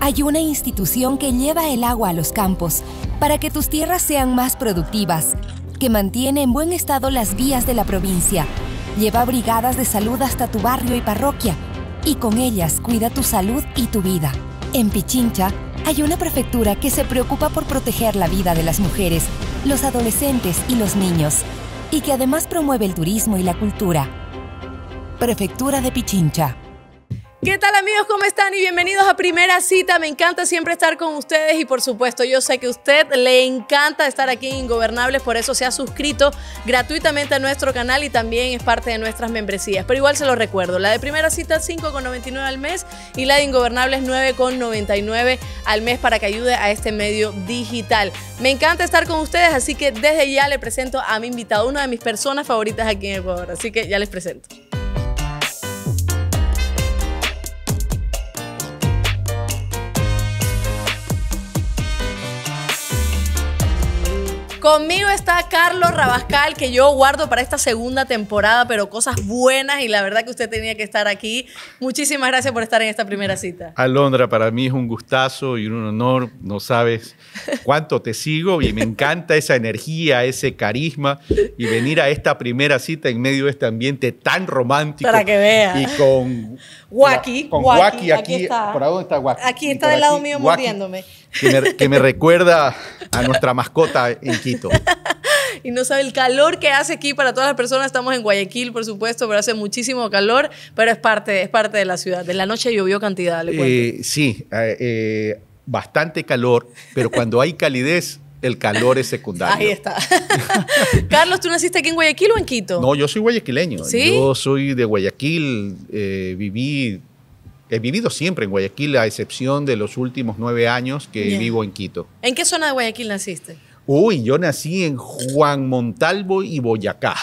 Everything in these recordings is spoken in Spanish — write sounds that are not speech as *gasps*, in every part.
hay una institución que lleva el agua a los campos para que tus tierras sean más productivas, que mantiene en buen estado las vías de la provincia, lleva brigadas de salud hasta tu barrio y parroquia y con ellas cuida tu salud y tu vida. En Pichincha hay una prefectura que se preocupa por proteger la vida de las mujeres, los adolescentes y los niños y que además promueve el turismo y la cultura. Prefectura de Pichincha. ¿Qué tal amigos? ¿Cómo están? Y bienvenidos a Primera Cita. Me encanta siempre estar con ustedes y por supuesto yo sé que a usted le encanta estar aquí en Ingobernables, por eso se ha suscrito gratuitamente a nuestro canal y también es parte de nuestras membresías. Pero igual se lo recuerdo, la de Primera Cita 5,99 al mes y la de Ingobernables 9,99 al mes para que ayude a este medio digital. Me encanta estar con ustedes, así que desde ya le presento a mi invitado, una de mis personas favoritas aquí en Ecuador. Así que ya les presento. Conmigo está Carlos Rabascal, que yo guardo para esta segunda temporada, pero cosas buenas y la verdad que usted tenía que estar aquí. Muchísimas gracias por estar en esta primera cita. Alondra, para mí es un gustazo y un honor. No sabes cuánto te sigo y me encanta esa energía, ese carisma y venir a esta primera cita en medio de este ambiente tan romántico. Para que vea. Y con Wacky. Con aquí. ¿Por dónde está Wacky? Aquí está del lado mío mordiéndome que me, recuerda a nuestra mascota en Quito *laughs* y no sabe el calor que hace aquí para todas las personas. Estamos en Guayaquil, por supuesto, pero hace muchísimo calor, pero es parte, es parte de la ciudad. De la noche llovió cantidad, le cuento. Eh, sí, eh, eh, bastante calor, pero cuando hay calidez, el calor es secundario. Ahí está. *laughs* Carlos, ¿tú naciste aquí en Guayaquil o en Quito? No, yo soy guayaquileño. Yo soy de Guayaquil, viví He vivido siempre en Guayaquil, a excepción de los últimos nueve años que vivo en Quito. ¿En qué zona de Guayaquil naciste? Uy, yo nací en Juan Montalvo y Boyacá.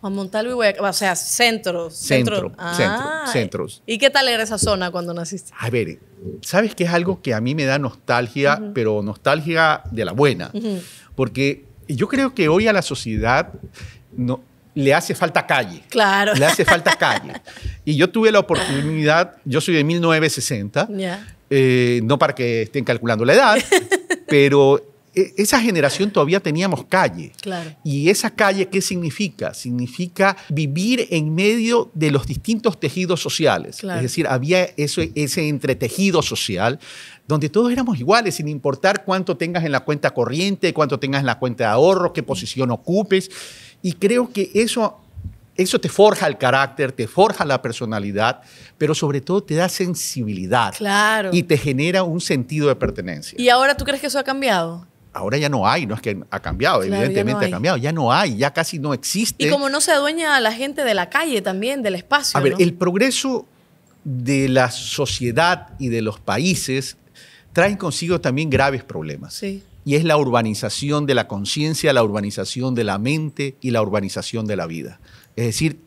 Juan Montalvo y Boyacá, o sea, centro. Centro, centro, ah. centros. ¿Y qué tal era esa zona cuando naciste? A ver, ¿sabes qué es algo que a mí me da nostalgia, pero nostalgia de la buena? Porque yo creo que hoy a la sociedad no, le hace falta calle. Claro. Le hace falta *laughs* calle. Y yo tuve la oportunidad, yo soy de 1960, eh, no para que estén calculando la edad, *laughs* pero eh, esa generación todavía teníamos calle. Claro. ¿Y esa calle qué significa? Significa vivir en medio de los distintos tejidos sociales. Es decir, había eso, ese entretejido social donde todos éramos iguales, sin importar cuánto tengas en la cuenta corriente, cuánto tengas en la cuenta de ahorro, qué posición ocupes. Y creo que eso, eso te forja el carácter, te forja la personalidad, pero sobre todo te da sensibilidad. Claro. Y te genera un sentido de pertenencia. ¿Y ahora tú crees que eso ha cambiado? ahora ya no hay, no es que ha cambiado, evidentemente ha cambiado, ya no hay, ya casi no existe. Y como no se adueña a la gente de la calle también, del espacio. A ver, el progreso de la sociedad y de los países traen consigo también graves problemas. Sí y es la urbanización de la conciencia, la urbanización de la mente y la urbanización de la vida. Es decir,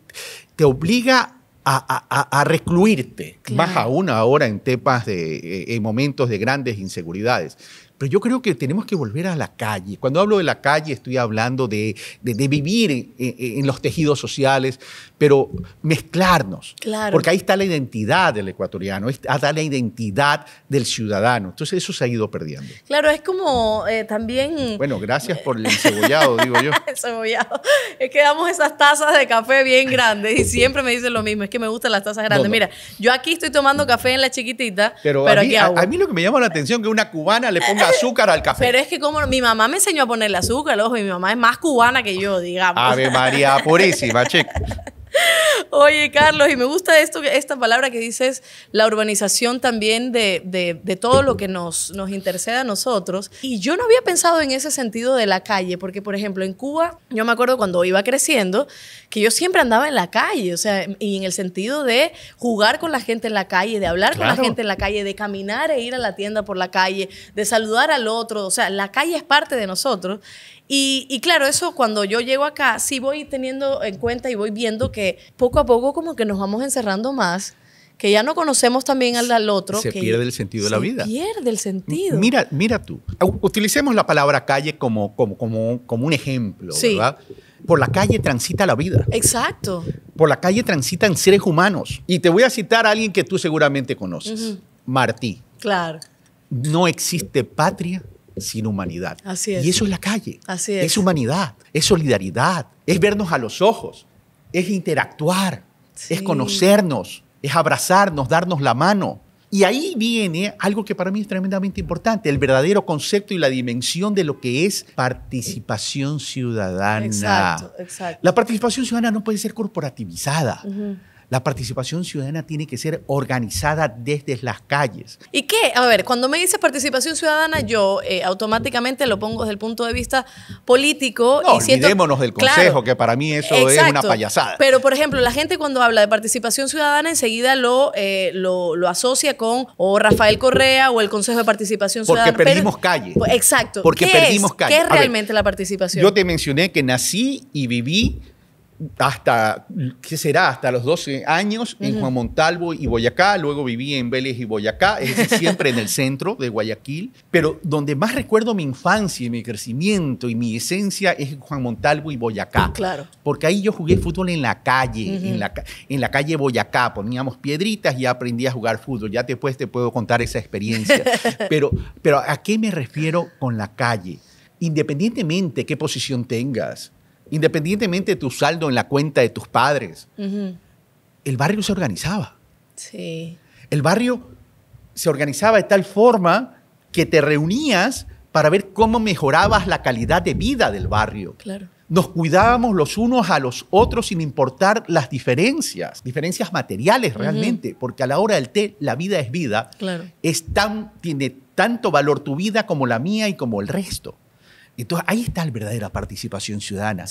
te obliga a, recluirte. Más aún ahora en tepas de eh, en momentos de grandes inseguridades. Pero yo creo que tenemos que volver a la calle. Cuando hablo de la calle estoy hablando de, vivir en, los tejidos sociales, pero mezclarnos. Claro. Porque ahí está la identidad del ecuatoriano, está la identidad del ciudadano. Entonces eso se ha ido perdiendo. Claro, es como eh, también... Bueno, gracias por el cebollado, digo yo. *laughs* cebollado. Es que damos esas tazas de café bien grandes y siempre me dicen lo mismo, es que me gustan las tazas grandes. Mira, yo aquí estoy tomando café en la chiquitita, pero, a mí lo que me llama la atención es que una cubana le ponga azúcar al café. Pero es que como mi mamá me enseñó a ponerle azúcar, ojo, y mi mamá es más cubana que yo, digamos. Ave María *laughs* Purísima, chica. Oye, Carlos, y me gusta esta palabra que dices, la urbanización también de, todo lo que nos, nos intercede a nosotros. Y yo no había pensado en ese sentido de la calle, porque, por ejemplo, en Cuba, yo me acuerdo cuando iba creciendo, que yo siempre andaba en la calle, o sea, y en el sentido de jugar con la gente en la calle, de hablar con la gente en la calle, de caminar e ir a la tienda por la calle, de saludar al otro, o sea, la calle es parte de nosotros. Y, claro, eso cuando yo llego acá, sí voy teniendo en cuenta y voy viendo que poco a poco como que nos vamos encerrando más, que ya no conocemos también al, otro. Se pierde el sentido de la vida. Se pierde el sentido. Mira, mira tú, utilicemos la palabra calle como, como, como, como un ejemplo, ¿verdad? Por la calle transita la vida. Exacto. Por la calle transitan seres humanos. Y te voy a citar a alguien que tú seguramente conoces, Martí. Claro. No existe patria sin humanidad. Y eso es la calle. es. humanidad, es solidaridad, es vernos a los ojos, es interactuar, es conocernos, es abrazarnos, darnos la mano. Y ahí viene algo que para mí es tremendamente importante, el verdadero concepto y la dimensión de lo que es participación ciudadana. La participación ciudadana no puede ser corporativizada. La participación ciudadana tiene que ser organizada desde las calles. ¿Y qué? A ver, cuando me dices participación ciudadana, yo eh, automáticamente lo pongo desde el punto de vista político. No, y olvidémonos del consejo, que para mí eso es una payasada. Pero, por ejemplo, la gente cuando habla de participación ciudadana enseguida lo, eh, lo, asocia con o Rafael Correa o el Consejo de Participación Ciudadana. Porque perdimos calle. Exacto. Porque ¿Qué perdimos calle. ¿Qué es realmente la participación? Yo te mencioné que nací y viví hasta, ¿qué será? Hasta los 12 años en Juan Montalvo y Boyacá, luego viví en Vélez y Boyacá, es *laughs* siempre en el centro de Guayaquil, pero donde más recuerdo mi infancia y mi crecimiento y mi esencia es Juan Montalvo y Boyacá. Claro. Porque ahí yo jugué fútbol en la calle, en, la, en la calle Boyacá, poníamos piedritas y aprendí a jugar fútbol, ya después te puedo contar esa experiencia. *laughs* pero, pero ¿a qué me refiero con la calle? Independientemente qué posición tengas, independientemente de tu saldo en la cuenta de tus padres, el barrio se organizaba. Sí. El barrio se organizaba de tal forma que te reunías para ver cómo mejorabas la calidad de vida del barrio. Claro. Nos cuidábamos los unos a los otros sin importar las diferencias, diferencias materiales realmente, porque a la hora del té la vida es vida. Claro. tiene tanto valor tu vida como la mía y como el resto. Entonces ahí está la verdadera participación ciudadana.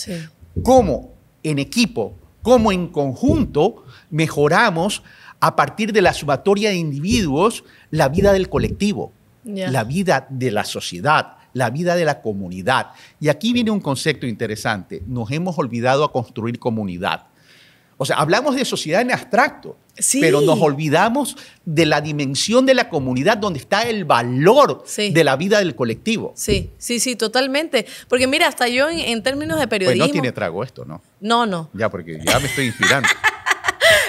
¿Cómo en equipo, cómo en conjunto mejoramos a partir de la sumatoria de individuos la vida del colectivo, la vida de la sociedad? la vida de la comunidad. Y aquí viene un concepto interesante. Nos hemos olvidado a construir comunidad. O sea, hablamos de sociedad en abstracto, pero nos olvidamos de la dimensión de la comunidad donde está el valor de la vida del colectivo. Sí, sí, sí, totalmente. Porque mira, hasta yo en, términos de periodismo... Pues no tiene trago esto, ¿no? No, no. Ya, porque ya me estoy inspirando. *laughs*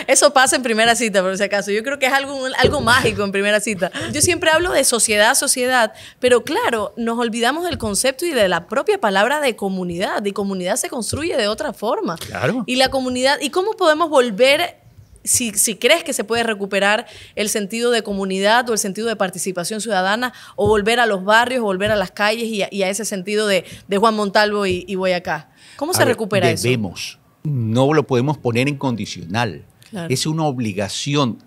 Eso pasa en primera cita, por si acaso. Yo creo que es algo, algo mágico en primera cita. Yo siempre hablo de sociedad, sociedad, pero claro, nos olvidamos del concepto y de la propia palabra de comunidad. Y comunidad se construye de otra forma. Claro. Y la comunidad, ¿y cómo podemos volver si, crees que se puede recuperar el sentido de comunidad o el sentido de participación ciudadana o volver a los barrios, o volver a las calles y a, ese sentido de, Juan Montalvo y, voy acá. ¿Cómo se recupera eso? Debemos, no lo podemos poner en condicional. Es una obligación,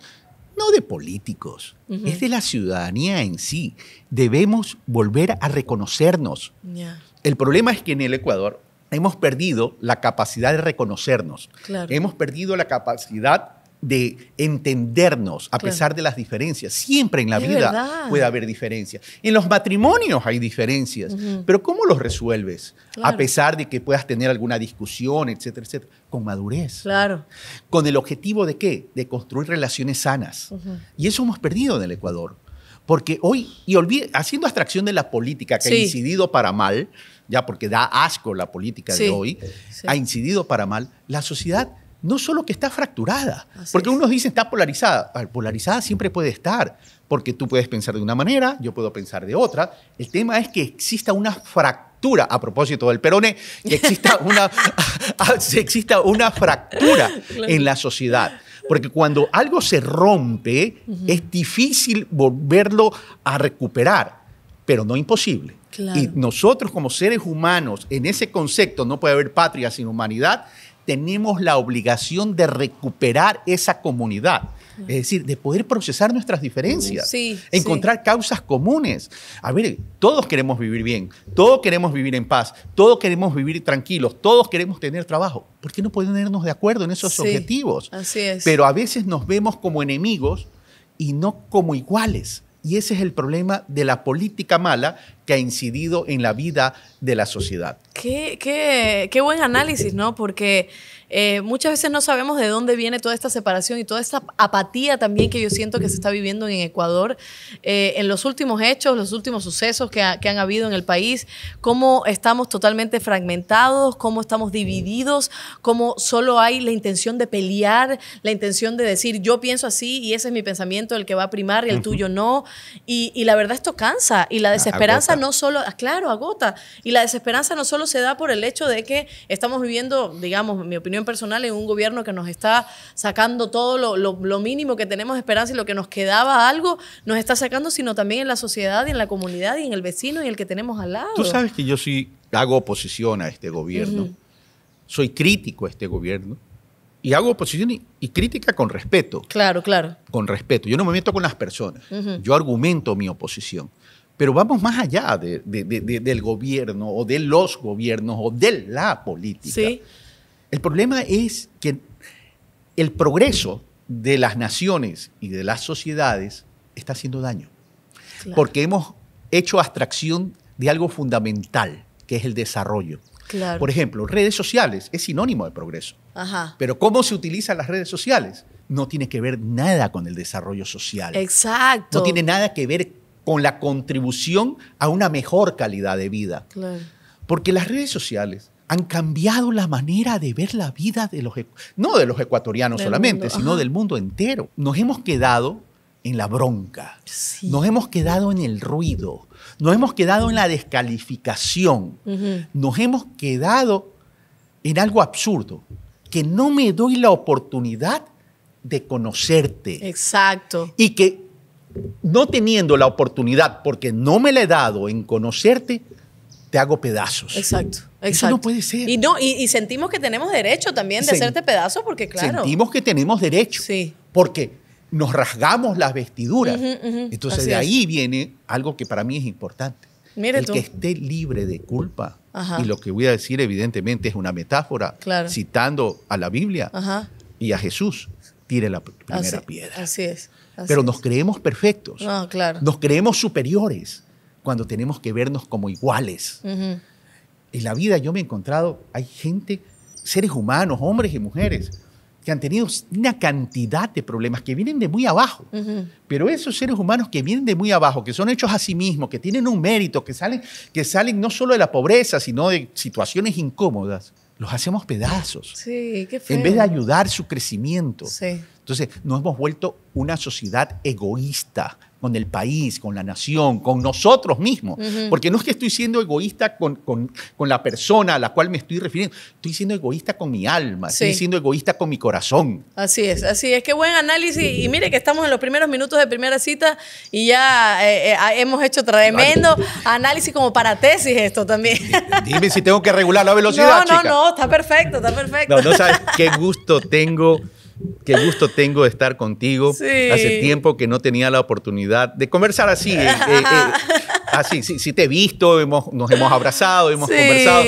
no de políticos, es de la ciudadanía en sí. Debemos volver a reconocernos. El problema es que en el Ecuador hemos perdido la capacidad de reconocernos. Hemos perdido la capacidad de entendernos a pesar de las diferencias. Siempre en la vida puede haber diferencias. En los matrimonios hay diferencias, pero ¿cómo los resuelves? A pesar de que puedas tener alguna discusión, etcétera, etcétera. Con madurez. Claro. Con el objetivo de qué? De construir relaciones sanas. Y eso hemos perdido en el Ecuador. Porque hoy, y haciendo abstracción de la política que ha incidido para mal, ya porque da asco la política de hoy, ha incidido para mal, la sociedad no solo que está fracturada, porque unos dicen está polarizada, ah, polarizada siempre puede estar, porque tú puedes pensar de una manera, yo puedo pensar de otra, el tema es que exista una fractura, a propósito del perone, que exista *laughs* una, *laughs* ah, exista una fractura en la sociedad. Porque cuando algo se rompe, es difícil volverlo a recuperar, pero no imposible. Y nosotros como seres humanos, en ese concepto, no puede haber patria sin humanidad, tenemos la obligación de recuperar esa comunidad. Es decir, de poder procesar nuestras diferencias, encontrar causas comunes. A ver, todos queremos vivir bien, todos queremos vivir en paz, todos queremos vivir tranquilos, todos queremos tener trabajo. ¿Por qué no podemos ponernos de acuerdo en esos objetivos? Así es. Pero a veces nos vemos como enemigos y no como iguales. Y ese es el problema de la política mala que ha incidido en la vida de la sociedad. Qué, qué, qué buen análisis, ¿no? Porque eh, muchas veces no sabemos de dónde viene toda esta separación y toda esta apatía también que yo siento que se está viviendo en Ecuador, eh, en los últimos hechos, los últimos sucesos que, que, han habido en el país, cómo estamos totalmente fragmentados, cómo estamos divididos, cómo solo hay la intención de pelear, la intención de decir yo pienso así y ese es mi pensamiento, el que va a primar y el tuyo no. Y, y, la verdad esto cansa y la ah, desesperanza no solo, ah, claro, agota. Y la desesperanza no solo se da por el hecho de que estamos viviendo, digamos, mi opinión personal, en un gobierno que nos está sacando todo lo, mínimo que tenemos esperanza y lo que nos quedaba algo, nos está sacando, sino también en la sociedad y en la comunidad y en el vecino y el que tenemos al lado. Tú sabes que yo sí hago oposición a este gobierno. Soy crítico a este gobierno y hago oposición y, crítica con respeto. Claro, claro. Con respeto. Yo no me meto con las personas. Yo argumento mi oposición. Pero vamos más allá del gobierno o de los gobiernos o de la política. El problema es que el progreso de las naciones y de las sociedades está haciendo daño. Porque hemos hecho abstracción de algo fundamental, que es el desarrollo. Por ejemplo, redes sociales es sinónimo de progreso. Pero cómo se utilizan las redes sociales no tiene que ver nada con el desarrollo social. Exacto. No tiene nada que ver con la contribución a una mejor calidad de vida. Porque las redes sociales han cambiado la manera de ver la vida de los, no de los ecuatorianos solamente, sino del mundo entero. Nos hemos quedado en la bronca, nos hemos quedado en el ruido, nos hemos quedado en la descalificación, nos hemos quedado en algo absurdo, que no me doy la oportunidad de conocerte. Exacto. Y que no teniendo la oportunidad, porque no me la he dado en conocerte, te hago pedazos. Exacto. Exacto. Eso no puede ser. Y, no, y, sentimos que tenemos derecho también de hacerte pedazos, porque claro. Sentimos que tenemos derecho. Sí. Porque nos rasgamos las vestiduras. Entonces de ahí viene algo que para mí es importante. El que esté libre de culpa, y lo que voy a decir evidentemente es una metáfora, citando a la Biblia y a Jesús, tire la primera piedra. Así es. Pero nos creemos perfectos. No, claro. Nos creemos superiores cuando tenemos que vernos como iguales. En la vida yo me he encontrado, hay gente, seres humanos, hombres y mujeres, que han tenido una cantidad de problemas que vienen de muy abajo. Pero esos seres humanos que vienen de muy abajo, que son hechos a sí mismos, que tienen un mérito, que salen, que salen no solo de la pobreza, sino de situaciones incómodas, los hacemos pedazos. Sí, qué En vez de ayudar su crecimiento. Entonces, nos hemos vuelto una sociedad egoísta, con el país, con la nación, con nosotros mismos. Porque no es que estoy siendo egoísta con, la persona a la cual me estoy refiriendo, estoy siendo egoísta con mi alma, estoy siendo egoísta con mi corazón. Así es, así es. Qué buen análisis. Y mire que estamos en los primeros minutos de primera cita y ya eh, eh, ah, hemos hecho tremendo análisis como para tesis esto también. Dime si tengo que regular la velocidad. No, no, no, está perfecto, está perfecto. No, no sabes qué gusto tengo Qué gusto tengo de estar contigo. Hace tiempo que no tenía la oportunidad de conversar así. Eh, *laughs* eh, eh, así, sí, te he visto, nos hemos abrazado, hemos conversado,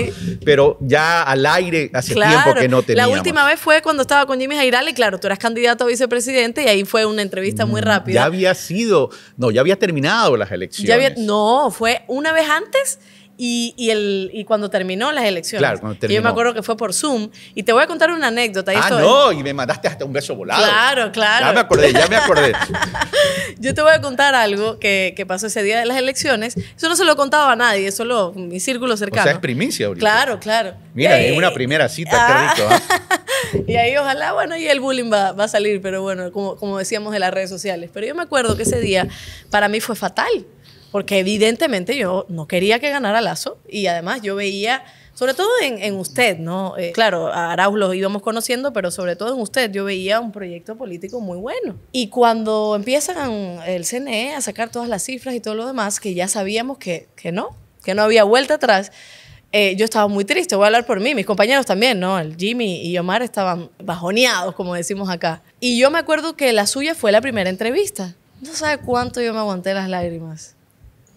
pero ya al aire hace tiempo que no teníamos. La última vez fue cuando estaba con Jimmy Jairal claro, tú eras candidato a vicepresidente y ahí fue una entrevista muy mm, rápida. Ya había sido, no, ya había terminado las elecciones. no, fue una vez antes y, y, el, y cuando terminó las elecciones. Claro, cuando terminó. Y yo me acuerdo que fue por Zoom. Y te voy a contar una anécdota. Ah, no, y me mandaste hasta un beso volado. Claro, claro. Ya me acordé, ya me acordé. *laughs* yo te voy a contar algo que, que, pasó ese día de las elecciones. Eso no se lo contaba a nadie, solo mi círculo cercano. O sea, es primicia ahorita. Claro, claro. Mira, es una primera cita, qué ah. rico. ¿ah? *laughs* y ahí ojalá, bueno, y el bullying va, va a salir, pero bueno, como, como decíamos de las redes sociales. Pero yo me acuerdo que ese día para mí fue fatal porque evidentemente yo no quería que ganara Lazo y además yo veía, sobre todo en, en usted, ¿no? Eh, claro, a Arauz lo íbamos conociendo, pero sobre todo en usted yo veía un proyecto político muy bueno. Y cuando empiezan el CNE a sacar todas las cifras y todo lo demás, que ya sabíamos que, que no, que no había vuelta atrás, eh, yo estaba muy triste, voy a hablar por mí, mis compañeros también, ¿no? El Jimmy y Omar estaban bajoneados, como decimos acá. Y yo me acuerdo que la suya fue la primera entrevista. No sabe cuánto yo me aguanté las lágrimas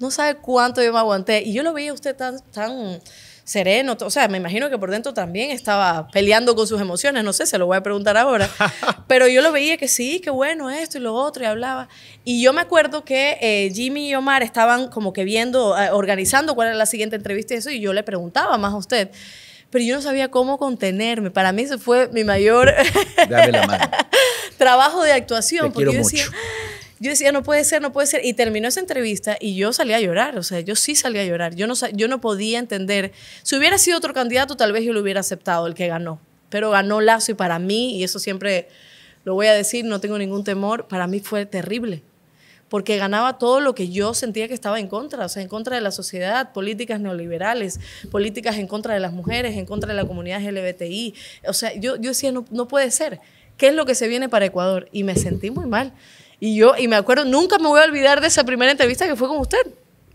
no sabe cuánto yo me aguanté. Y yo lo veía a usted tan, tan sereno, o sea, me imagino que por dentro también estaba peleando con sus emociones, no sé, se lo voy a preguntar ahora, *laughs* pero yo lo veía que sí, que bueno esto y lo otro, y hablaba. Y yo me acuerdo que eh, Jimmy y Omar estaban como que viendo, eh, organizando cuál era la siguiente entrevista y eso, y yo le preguntaba más a usted. Pero yo no sabía cómo contenerme. Para mí eso fue mi mayor *laughs* trabajo de actuación. porque yo decía, no puede ser, no puede ser. Y terminó esa entrevista y yo salí a llorar. O sea, yo sí salí a llorar. Yo no, yo no podía entender. Si hubiera sido otro candidato, tal vez yo lo hubiera aceptado, el que ganó. Pero ganó Lazo y para mí, y eso siempre lo voy a decir, no tengo ningún temor, para mí fue terrible. Porque ganaba todo lo que yo sentía que estaba en contra, o sea, en contra de la sociedad, políticas neoliberales, políticas en contra de las mujeres, en contra de la comunidad LGBTI. O sea, yo, yo decía, no, no puede ser. ¿Qué es lo que se viene para Ecuador? Y me sentí muy mal. Y yo, y me acuerdo, nunca me voy a olvidar de esa primera entrevista que fue con usted.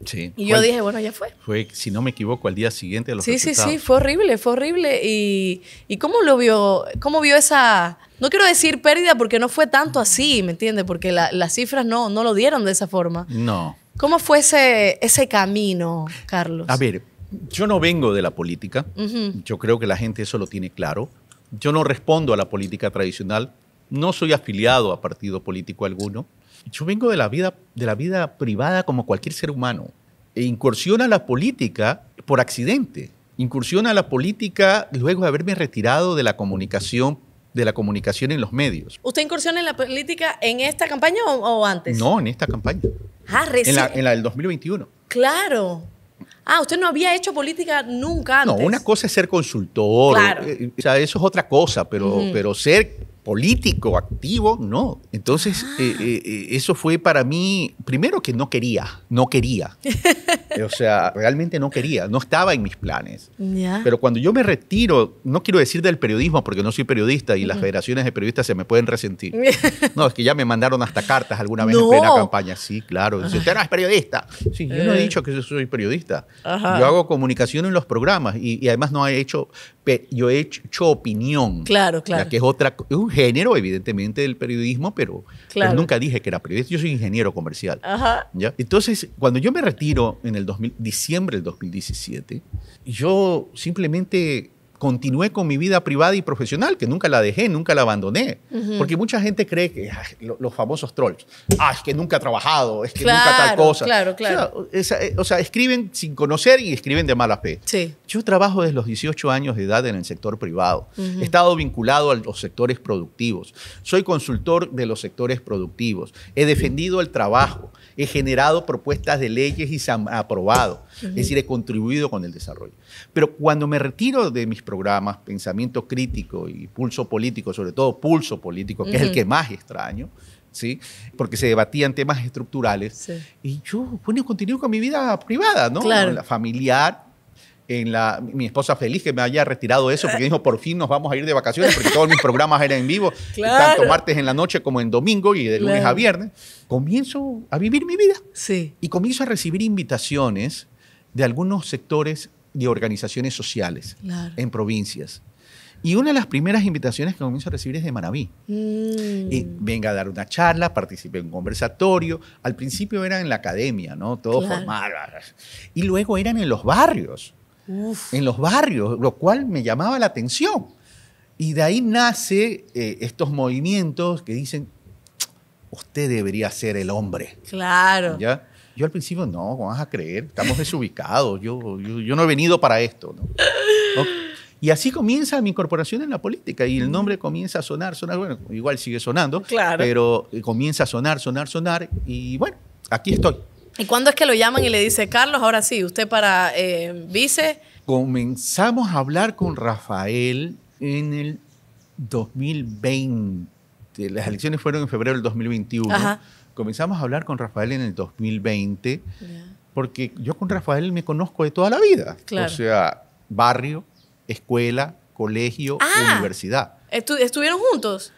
Sí. Y yo dije, bueno, ya fue. Fue, si no me equivoco, al día siguiente de los Sí, sí, sí, fue horrible, fue horrible. Y, ¿Y cómo lo vio? ¿Cómo vio esa...? No quiero decir pérdida porque no fue tanto así, ¿me entiende Porque las cifras no, no lo dieron de esa forma. No. ¿Cómo fue ese, ese camino, Carlos? A ver, yo no vengo de la política. Yo creo que la gente eso lo tiene claro. Yo no respondo a la política tradicional no soy afiliado a partido político alguno. Yo vengo de la vida, de la vida privada como cualquier ser humano. E incursiona la política por accidente. Incursiona a la política luego de haberme retirado de la comunicación de la comunicación en los medios. ¿Usted incursiona en la política en esta campaña o, antes? No, en esta campaña. Ah, recién. En la, del 2021. Claro. Ah, usted no había hecho política nunca antes. No, una cosa es ser consultor. Claro. Eh, o sea, eso es otra cosa, pero, pero ser político activo, no. Entonces, ah. eh, eh, eh, eso fue para mí, primero que no quería, no quería. *laughs* o sea, realmente no quería, no estaba en mis planes. Pero cuando yo me retiro, no quiero decir del periodismo, porque no soy periodista y las federaciones de periodistas se me pueden resentir. *laughs* no, es que ya me mandaron hasta cartas alguna vez en plena campaña. Sí, claro. usted no es periodista. Sí, yo no he dicho que yo soy periodista. Yo hago comunicación en los programas y, además no he hecho, yo he hecho, opinión. Claro, claro. que es otra, género, evidentemente, del periodismo, pero, nunca dije que era periodista. Yo soy ingeniero comercial. ¿ya? Entonces, cuando yo me retiro en el diciembre del 2017, yo simplemente continué con mi vida privada y profesional, que nunca la dejé, nunca la abandoné. Porque mucha gente cree que los famosos trolls, ah, es que nunca ha trabajado, es que nunca tal cosa. Claro, eh, O sea, escriben sin conocer y escriben de mala fe. Yo trabajo desde los 18 años de edad en el sector privado. He estado vinculado a los sectores productivos. Soy consultor de los sectores productivos. He defendido el trabajo. He generado propuestas de leyes y se han aprobado es decir, he contribuido con el desarrollo. Pero cuando me retiro de mis programas, pensamiento crítico y pulso político, sobre todo pulso político, que es el que más extraño, ¿sí? Porque se debatían temas estructurales. Y yo, bueno, continuo con mi vida privada, ¿no? La familiar, en la, mi esposa feliz que me haya retirado eso, porque dijo, por fin nos vamos a ir de vacaciones, porque todos mis programas eran en vivo, tanto martes en la noche como en domingo y de lunes a viernes. Comienzo a vivir mi vida. Sí. Y comienzo a recibir invitaciones de algunos sectores de organizaciones sociales en provincias. Y una de las primeras invitaciones que comienzo a recibir es de Maraví. Mm. Y venga a dar una charla, participe en un conversatorio. Al principio era en la academia, ¿no? Todo claro. formal. Y luego eran en los barrios. En los barrios, lo cual me llamaba la atención. Y de ahí nace eh, estos movimientos que dicen, usted debería ser el hombre. Claro. ¿Ya? Yo al principio, no, ¿cómo vas a creer? Estamos desubicados, yo, yo, no he venido para esto. Y así comienza mi incorporación en la política y el mm. nombre comienza a sonar, sonar, bueno, igual sigue sonando, claro. pero eh, comienza a sonar, sonar, sonar y bueno, aquí estoy. ¿Y cuándo es que lo llaman y le dice, Carlos, ahora sí, usted para eh, vice? Comenzamos a hablar con Rafael en el 2020. Las elecciones fueron en febrero del 2021. Ajá comenzamos a hablar con Rafael en el 2020, porque yo con Rafael me conozco de toda la vida. Claro. O sea, barrio, escuela, colegio, ah. universidad. ¿Estuvieron juntos?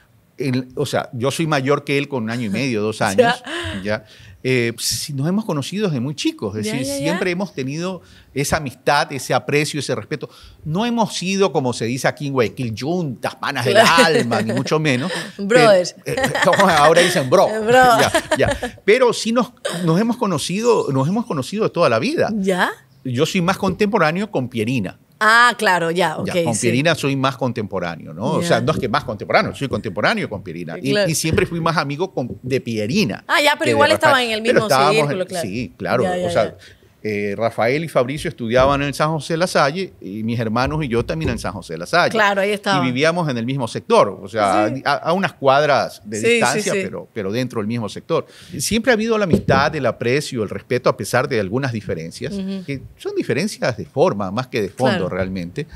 o sea, yo soy mayor que él con un año y medio, dos *laughs* años. ¿ya? Eh, nos hemos conocido desde muy chicos, es decir, siempre hemos tenido esa amistad, ese aprecio, ese respeto. No hemos sido, como se dice aquí en Guayaquil, juntas, panas del alma, ni mucho menos. *laughs* Brothers. Eh, eh, ahora dicen bro. *laughs* *laughs* Pero sí nos, nos, hemos conocido, nos hemos conocido de toda la vida. ¿Ya? Yo soy más contemporáneo con Pierina. Ah, claro, ya, con Pierina soy más contemporáneo, ¿no? O sea, no es que más contemporáneo, soy contemporáneo con Pierina. Y, siempre fui más amigo de Pierina. Ah, ya, pero igual estaban en el mismo círculo, claro. Sí, claro. o sea, eh, Rafael y Fabricio estudiaban en San José de La Salle y mis hermanos y yo también en San José de La Salle. Claro, ahí estaba. Y vivíamos en el mismo sector, o sea, a, unas cuadras de distancia, Pero, dentro del mismo sector. Siempre ha habido la amistad, el aprecio, el respeto, a pesar de algunas diferencias, que son diferencias de forma más que de fondo realmente,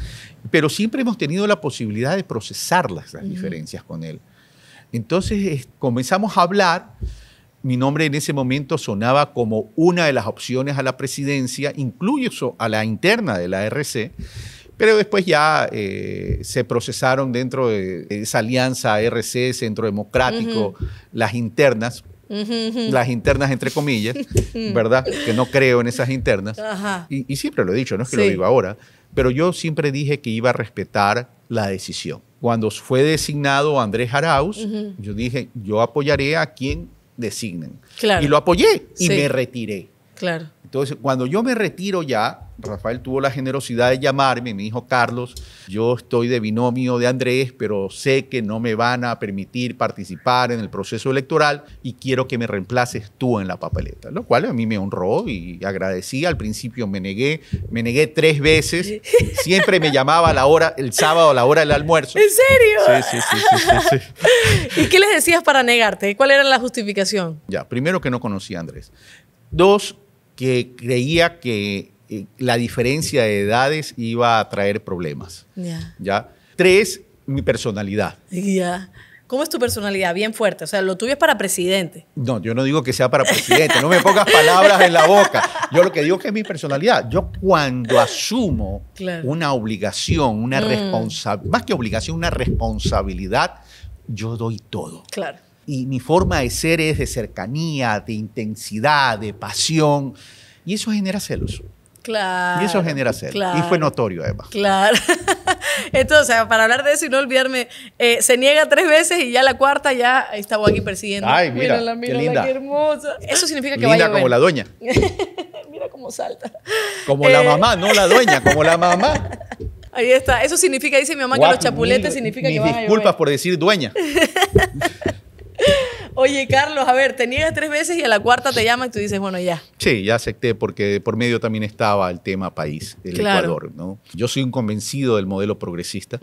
pero siempre hemos tenido la posibilidad de procesar las, diferencias con él. Entonces comenzamos a hablar mi nombre en ese momento sonaba como una de las opciones a la presidencia, incluso a la interna de la RC, pero después ya eh, se procesaron dentro de esa alianza RC, Centro Democrático, las internas, las internas entre comillas, *laughs* ¿verdad? Que no creo en esas internas. Y, siempre lo he dicho, no es que lo digo ahora, pero yo siempre dije que iba a respetar la decisión. Cuando fue designado Andrés Arauz, yo dije, yo apoyaré a quien designen. Y lo apoyé y me retiré. Claro. Entonces, cuando yo me retiro ya, Rafael tuvo la generosidad de llamarme me dijo, Carlos, yo estoy de binomio de Andrés, pero sé que no me van a permitir participar en el proceso electoral y quiero que me reemplaces tú en la papeleta, lo cual a mí me honró y agradecí. Al principio me negué, me negué tres veces, siempre me llamaba a la hora, el sábado a la hora del almuerzo. ¿En serio? Sí, sí, sí. sí, sí, sí. *laughs* ¿Y qué les decías para negarte? ¿Cuál era la justificación? Ya, primero que no conocía a Andrés. Dos, que creía que eh, la diferencia de edades iba a traer problemas. ¿Ya? Tres, mi personalidad. Ya. ¿Cómo es tu personalidad? Bien fuerte. O sea, lo tuyo es para presidente. No, yo no digo que sea para presidente. No me pongas palabras en la boca. Yo lo que digo que es mi personalidad. Yo cuando asumo una obligación, una mm. responsabilidad, más que obligación, una responsabilidad, yo doy todo. Claro. Y mi forma de ser es de cercanía, de intensidad, de pasión. Y eso genera celos. Claro. Y eso genera celos. y fue notorio, además. Claro. *laughs* Entonces, para hablar de eso y no olvidarme, eh, se niega tres veces y ya la cuarta ya estaba aquí persiguiendo. Ay, mira, mírala, mírala, qué, hermosa. Eso significa que a vaya como la dueña. *laughs* mira cómo salta. Como la eh, mamá, no la dueña. como la mamá. *laughs* Ahí está. Eso significa, dice mi mamá, que los chapuletes significa que van a Disculpas por decir dueña. Oye, Carlos, a ver, te niegas tres veces y a la cuarta te llama y tú dices, bueno, ya. Sí, ya acepté porque por medio también estaba el tema país, el Ecuador. ¿no? Yo soy un convencido del modelo progresista.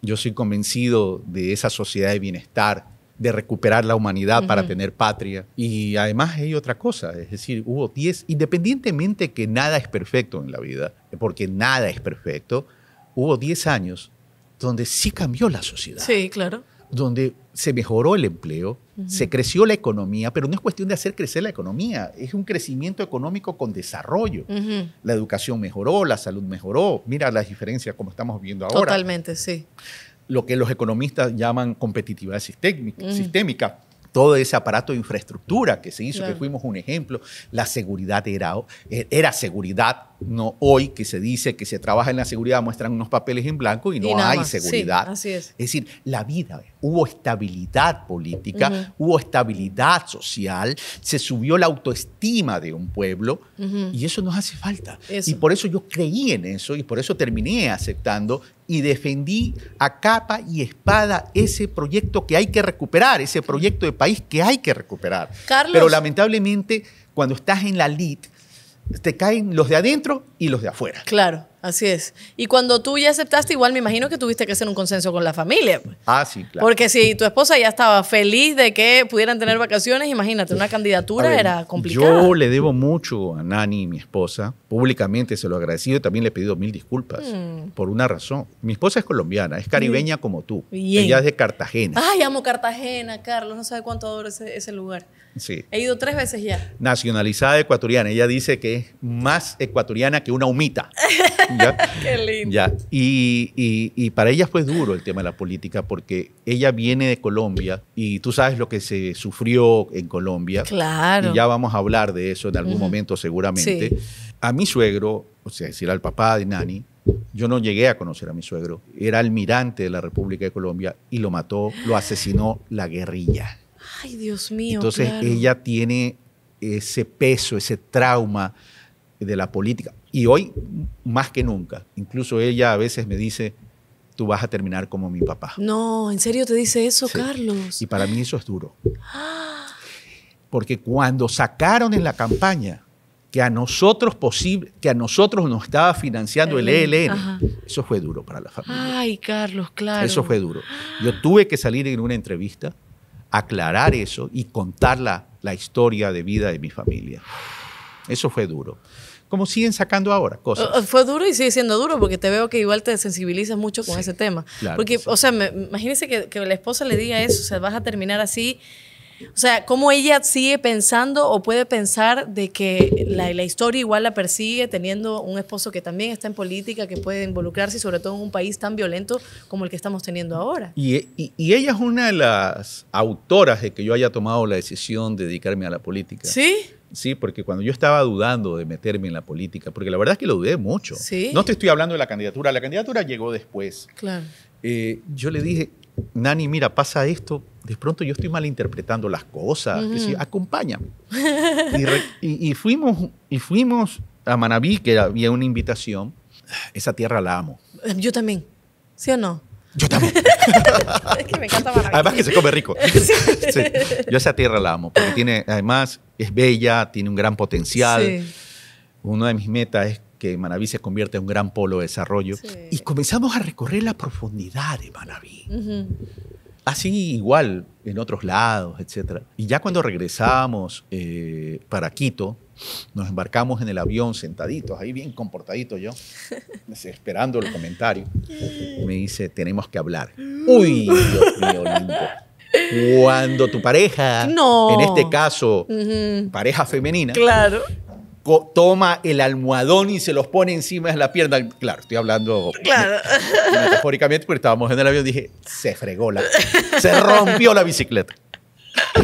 Yo soy convencido de esa sociedad de bienestar, de recuperar la humanidad para tener patria. Y además hay otra cosa, es decir, hubo 10, independientemente que nada es perfecto en la vida, porque nada es perfecto, hubo 10 años donde sí cambió la sociedad. Sí, claro. Donde se mejoró el empleo, se creció la economía, pero no es cuestión de hacer crecer la economía, es un crecimiento económico con desarrollo. La educación mejoró, la salud mejoró, mira las diferencias como estamos viendo ahora. Totalmente, sí. Lo que los economistas llaman competitividad sistémica todo ese aparato de infraestructura que se hizo, que fuimos un ejemplo, la seguridad era, eh, era seguridad, no hoy que se dice que se trabaja en la seguridad, muestran unos papeles en blanco y no hay seguridad. es. decir, la vida, hubo estabilidad política, hubo estabilidad social, se subió la autoestima de un pueblo y eso nos hace falta. Y por eso yo creí en eso y por eso terminé aceptando y defendí a capa y espada ese proyecto que hay que recuperar, ese proyecto de país que hay que recuperar. Carlos. Pero lamentablemente, cuando estás en la lid, te caen los de adentro y los de afuera. Claro. Así es. Y cuando tú ya aceptaste, igual me imagino que tuviste que hacer un consenso con la familia. Ah, sí, claro. Porque si tu esposa ya estaba feliz de que pudieran tener vacaciones, imagínate, una candidatura era complicada. Yo le debo mucho a Nani, mi esposa. Públicamente se lo he agradecido y también le he pedido mil disculpas. Mm. Por una razón. Mi esposa es colombiana, es caribeña mm. como tú. Ella es de Cartagena. Ay, amo Cartagena, Carlos. No sabe cuánto adoro ese, ese lugar. Sí. He ido tres veces ya. Nacionalizada ecuatoriana. Ella dice que es más ecuatoriana que una humita. *laughs* *laughs* Qué lindo. Y, para ella fue duro el tema de la política porque ella viene de Colombia y tú sabes lo que se sufrió en Colombia. Claro. Y ya vamos a hablar de eso en algún momento seguramente. A mi suegro, o sea, decir al papá de Nani, yo no llegué a conocer a mi suegro. Era almirante de la República de Colombia y lo mató, lo asesinó la guerrilla. Ay, Dios mío. Entonces ella tiene ese peso, ese trauma de la política. Y hoy más que nunca. Incluso ella a veces me dice, tú vas a terminar como mi papá. No, ¿en serio te dice eso, Carlos? Y para mí eso es duro. *gasps* Porque cuando sacaron en la campaña que a nosotros posible, que a nosotros nos estaba financiando el ELN, eso fue duro para la familia. Ay, Carlos, claro. Eso fue duro. Yo tuve que salir en una entrevista, aclarar eso y contar la historia de vida de mi familia. Eso fue duro. ¿Cómo siguen sacando ahora cosas. Fue duro y sigue siendo duro porque te veo que igual te sensibilizas mucho con ese tema. porque, o sea, imagínese que, la esposa le diga eso, o sea, vas a terminar así. O sea, cómo ella sigue pensando o puede pensar de que la, historia igual la persigue teniendo un esposo que también está en política, que puede involucrarse sobre todo en un país tan violento como el que estamos teniendo ahora. y ella es una de las autoras de que yo haya tomado la decisión de dedicarme a la política. Sí ¿sí? Porque cuando yo estaba dudando de meterme en la política, porque la verdad es que lo dudé mucho. No te estoy hablando de la candidatura, la candidatura llegó después. Claro. Eh, yo le dije, Nani, mira, pasa esto, de pronto yo estoy malinterpretando las cosas, acompáñame. *laughs* y, fuimos, y fuimos a Manabí, que había una invitación, esa tierra la amo. Yo también, ¿sí o no? Yo también. *laughs* es que me encanta Además que se come rico. *laughs* Yo esa tierra la amo, porque tiene, además, es bella, tiene un gran potencial. Una de mis metas es que Manaví se convierta en un gran polo de desarrollo. Y comenzamos a recorrer la profundidad de Manaví. Así igual en otros lados, etc. Y ya cuando regresamos eh, para Quito, nos embarcamos en el avión sentaditos, ahí bien comportadito yo, *laughs* esperando el comentario. Me dice, tenemos que hablar. Uy, Dios mío, Cuando tu pareja, en este caso, pareja femenina, toma el almohadón y se los pone encima de la pierna. Claro, estoy hablando *laughs* metafóricamente porque estábamos en el avión dije, se fregó la... Se rompió la bicicleta. *laughs*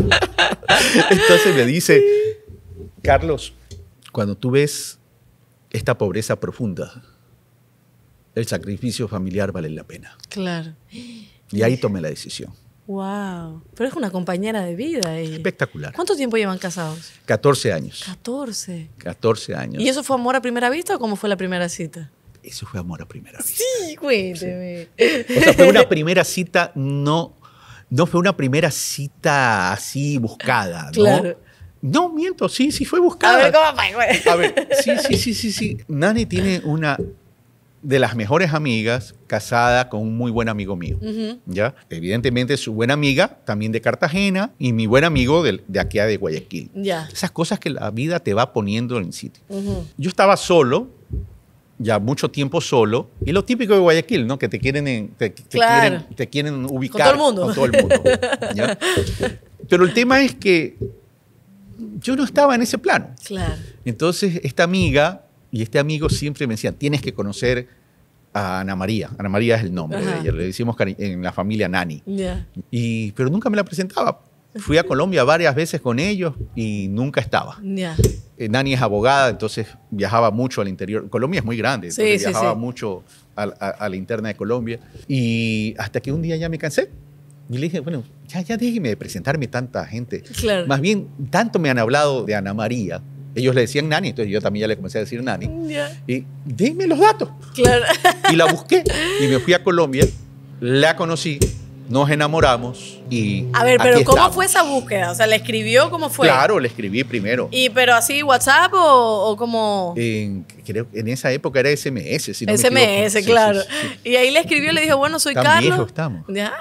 Entonces me dice, Carlos, cuando tú ves esta pobreza profunda, el sacrificio familiar vale la pena. Claro. Y ahí tomé la decisión. Wow. Pero es una compañera de vida. Espectacular. ¿Cuánto tiempo llevan casados? 14 años. 14. 14 años. ¿Y eso fue amor a primera vista o cómo fue la primera cita? Eso fue amor a primera vista. Sí, cuénteme. O sea, fue una primera cita no no fue una primera cita así buscada, ¿no? Claro. No, miento, sí, sí fue buscada. A ver, ¿cómo A ver, sí, sí, sí, sí, sí. Nani tiene una de las mejores amigas casada con un muy buen amigo mío, ¿ya? Evidentemente su buena amiga también de Cartagena y mi buen amigo de, aquí de Guayaquil. Ya. Esas cosas que la vida te va poniendo en sitio. Yo estaba solo, ya mucho tiempo solo. Y lo típico de Guayaquil, ¿no? Que te quieren, te, quieren te, quieren, ubicar. Con todo el mundo. Con todo *laughs* Pero el tema es que yo no estaba en ese plano. Entonces, esta amiga y este amigo siempre me decían, tienes que conocer a Ana María. Ana María es el nombre de ella. Le decimos en la familia Nani. Y, pero nunca me la presentaba. Fui a Colombia varias veces con ellos y nunca estaba. Eh, Nani es abogada, entonces viajaba mucho al interior. Colombia es muy grande, viajaba mucho a la interna de Colombia. Y hasta que un día ya me cansé y le dije, bueno, ya, ya déjeme de presentarme tanta gente. Más bien, tanto me han hablado de Ana María. Ellos le decían Nani, entonces yo también ya le comencé a decir Nani. Y dime los datos. Claro. Y la busqué. Y me fui a Colombia, la conocí, nos enamoramos y. A ver, pero ¿cómo fue esa búsqueda? O sea, ¿le escribió cómo fue? Claro, le escribí primero. ¿Y pero así WhatsApp o, o como.? En, en esa época era SMS, si SMS, claro. y ahí le escribió le dijo, bueno, soy Carlos. estamos. Ya.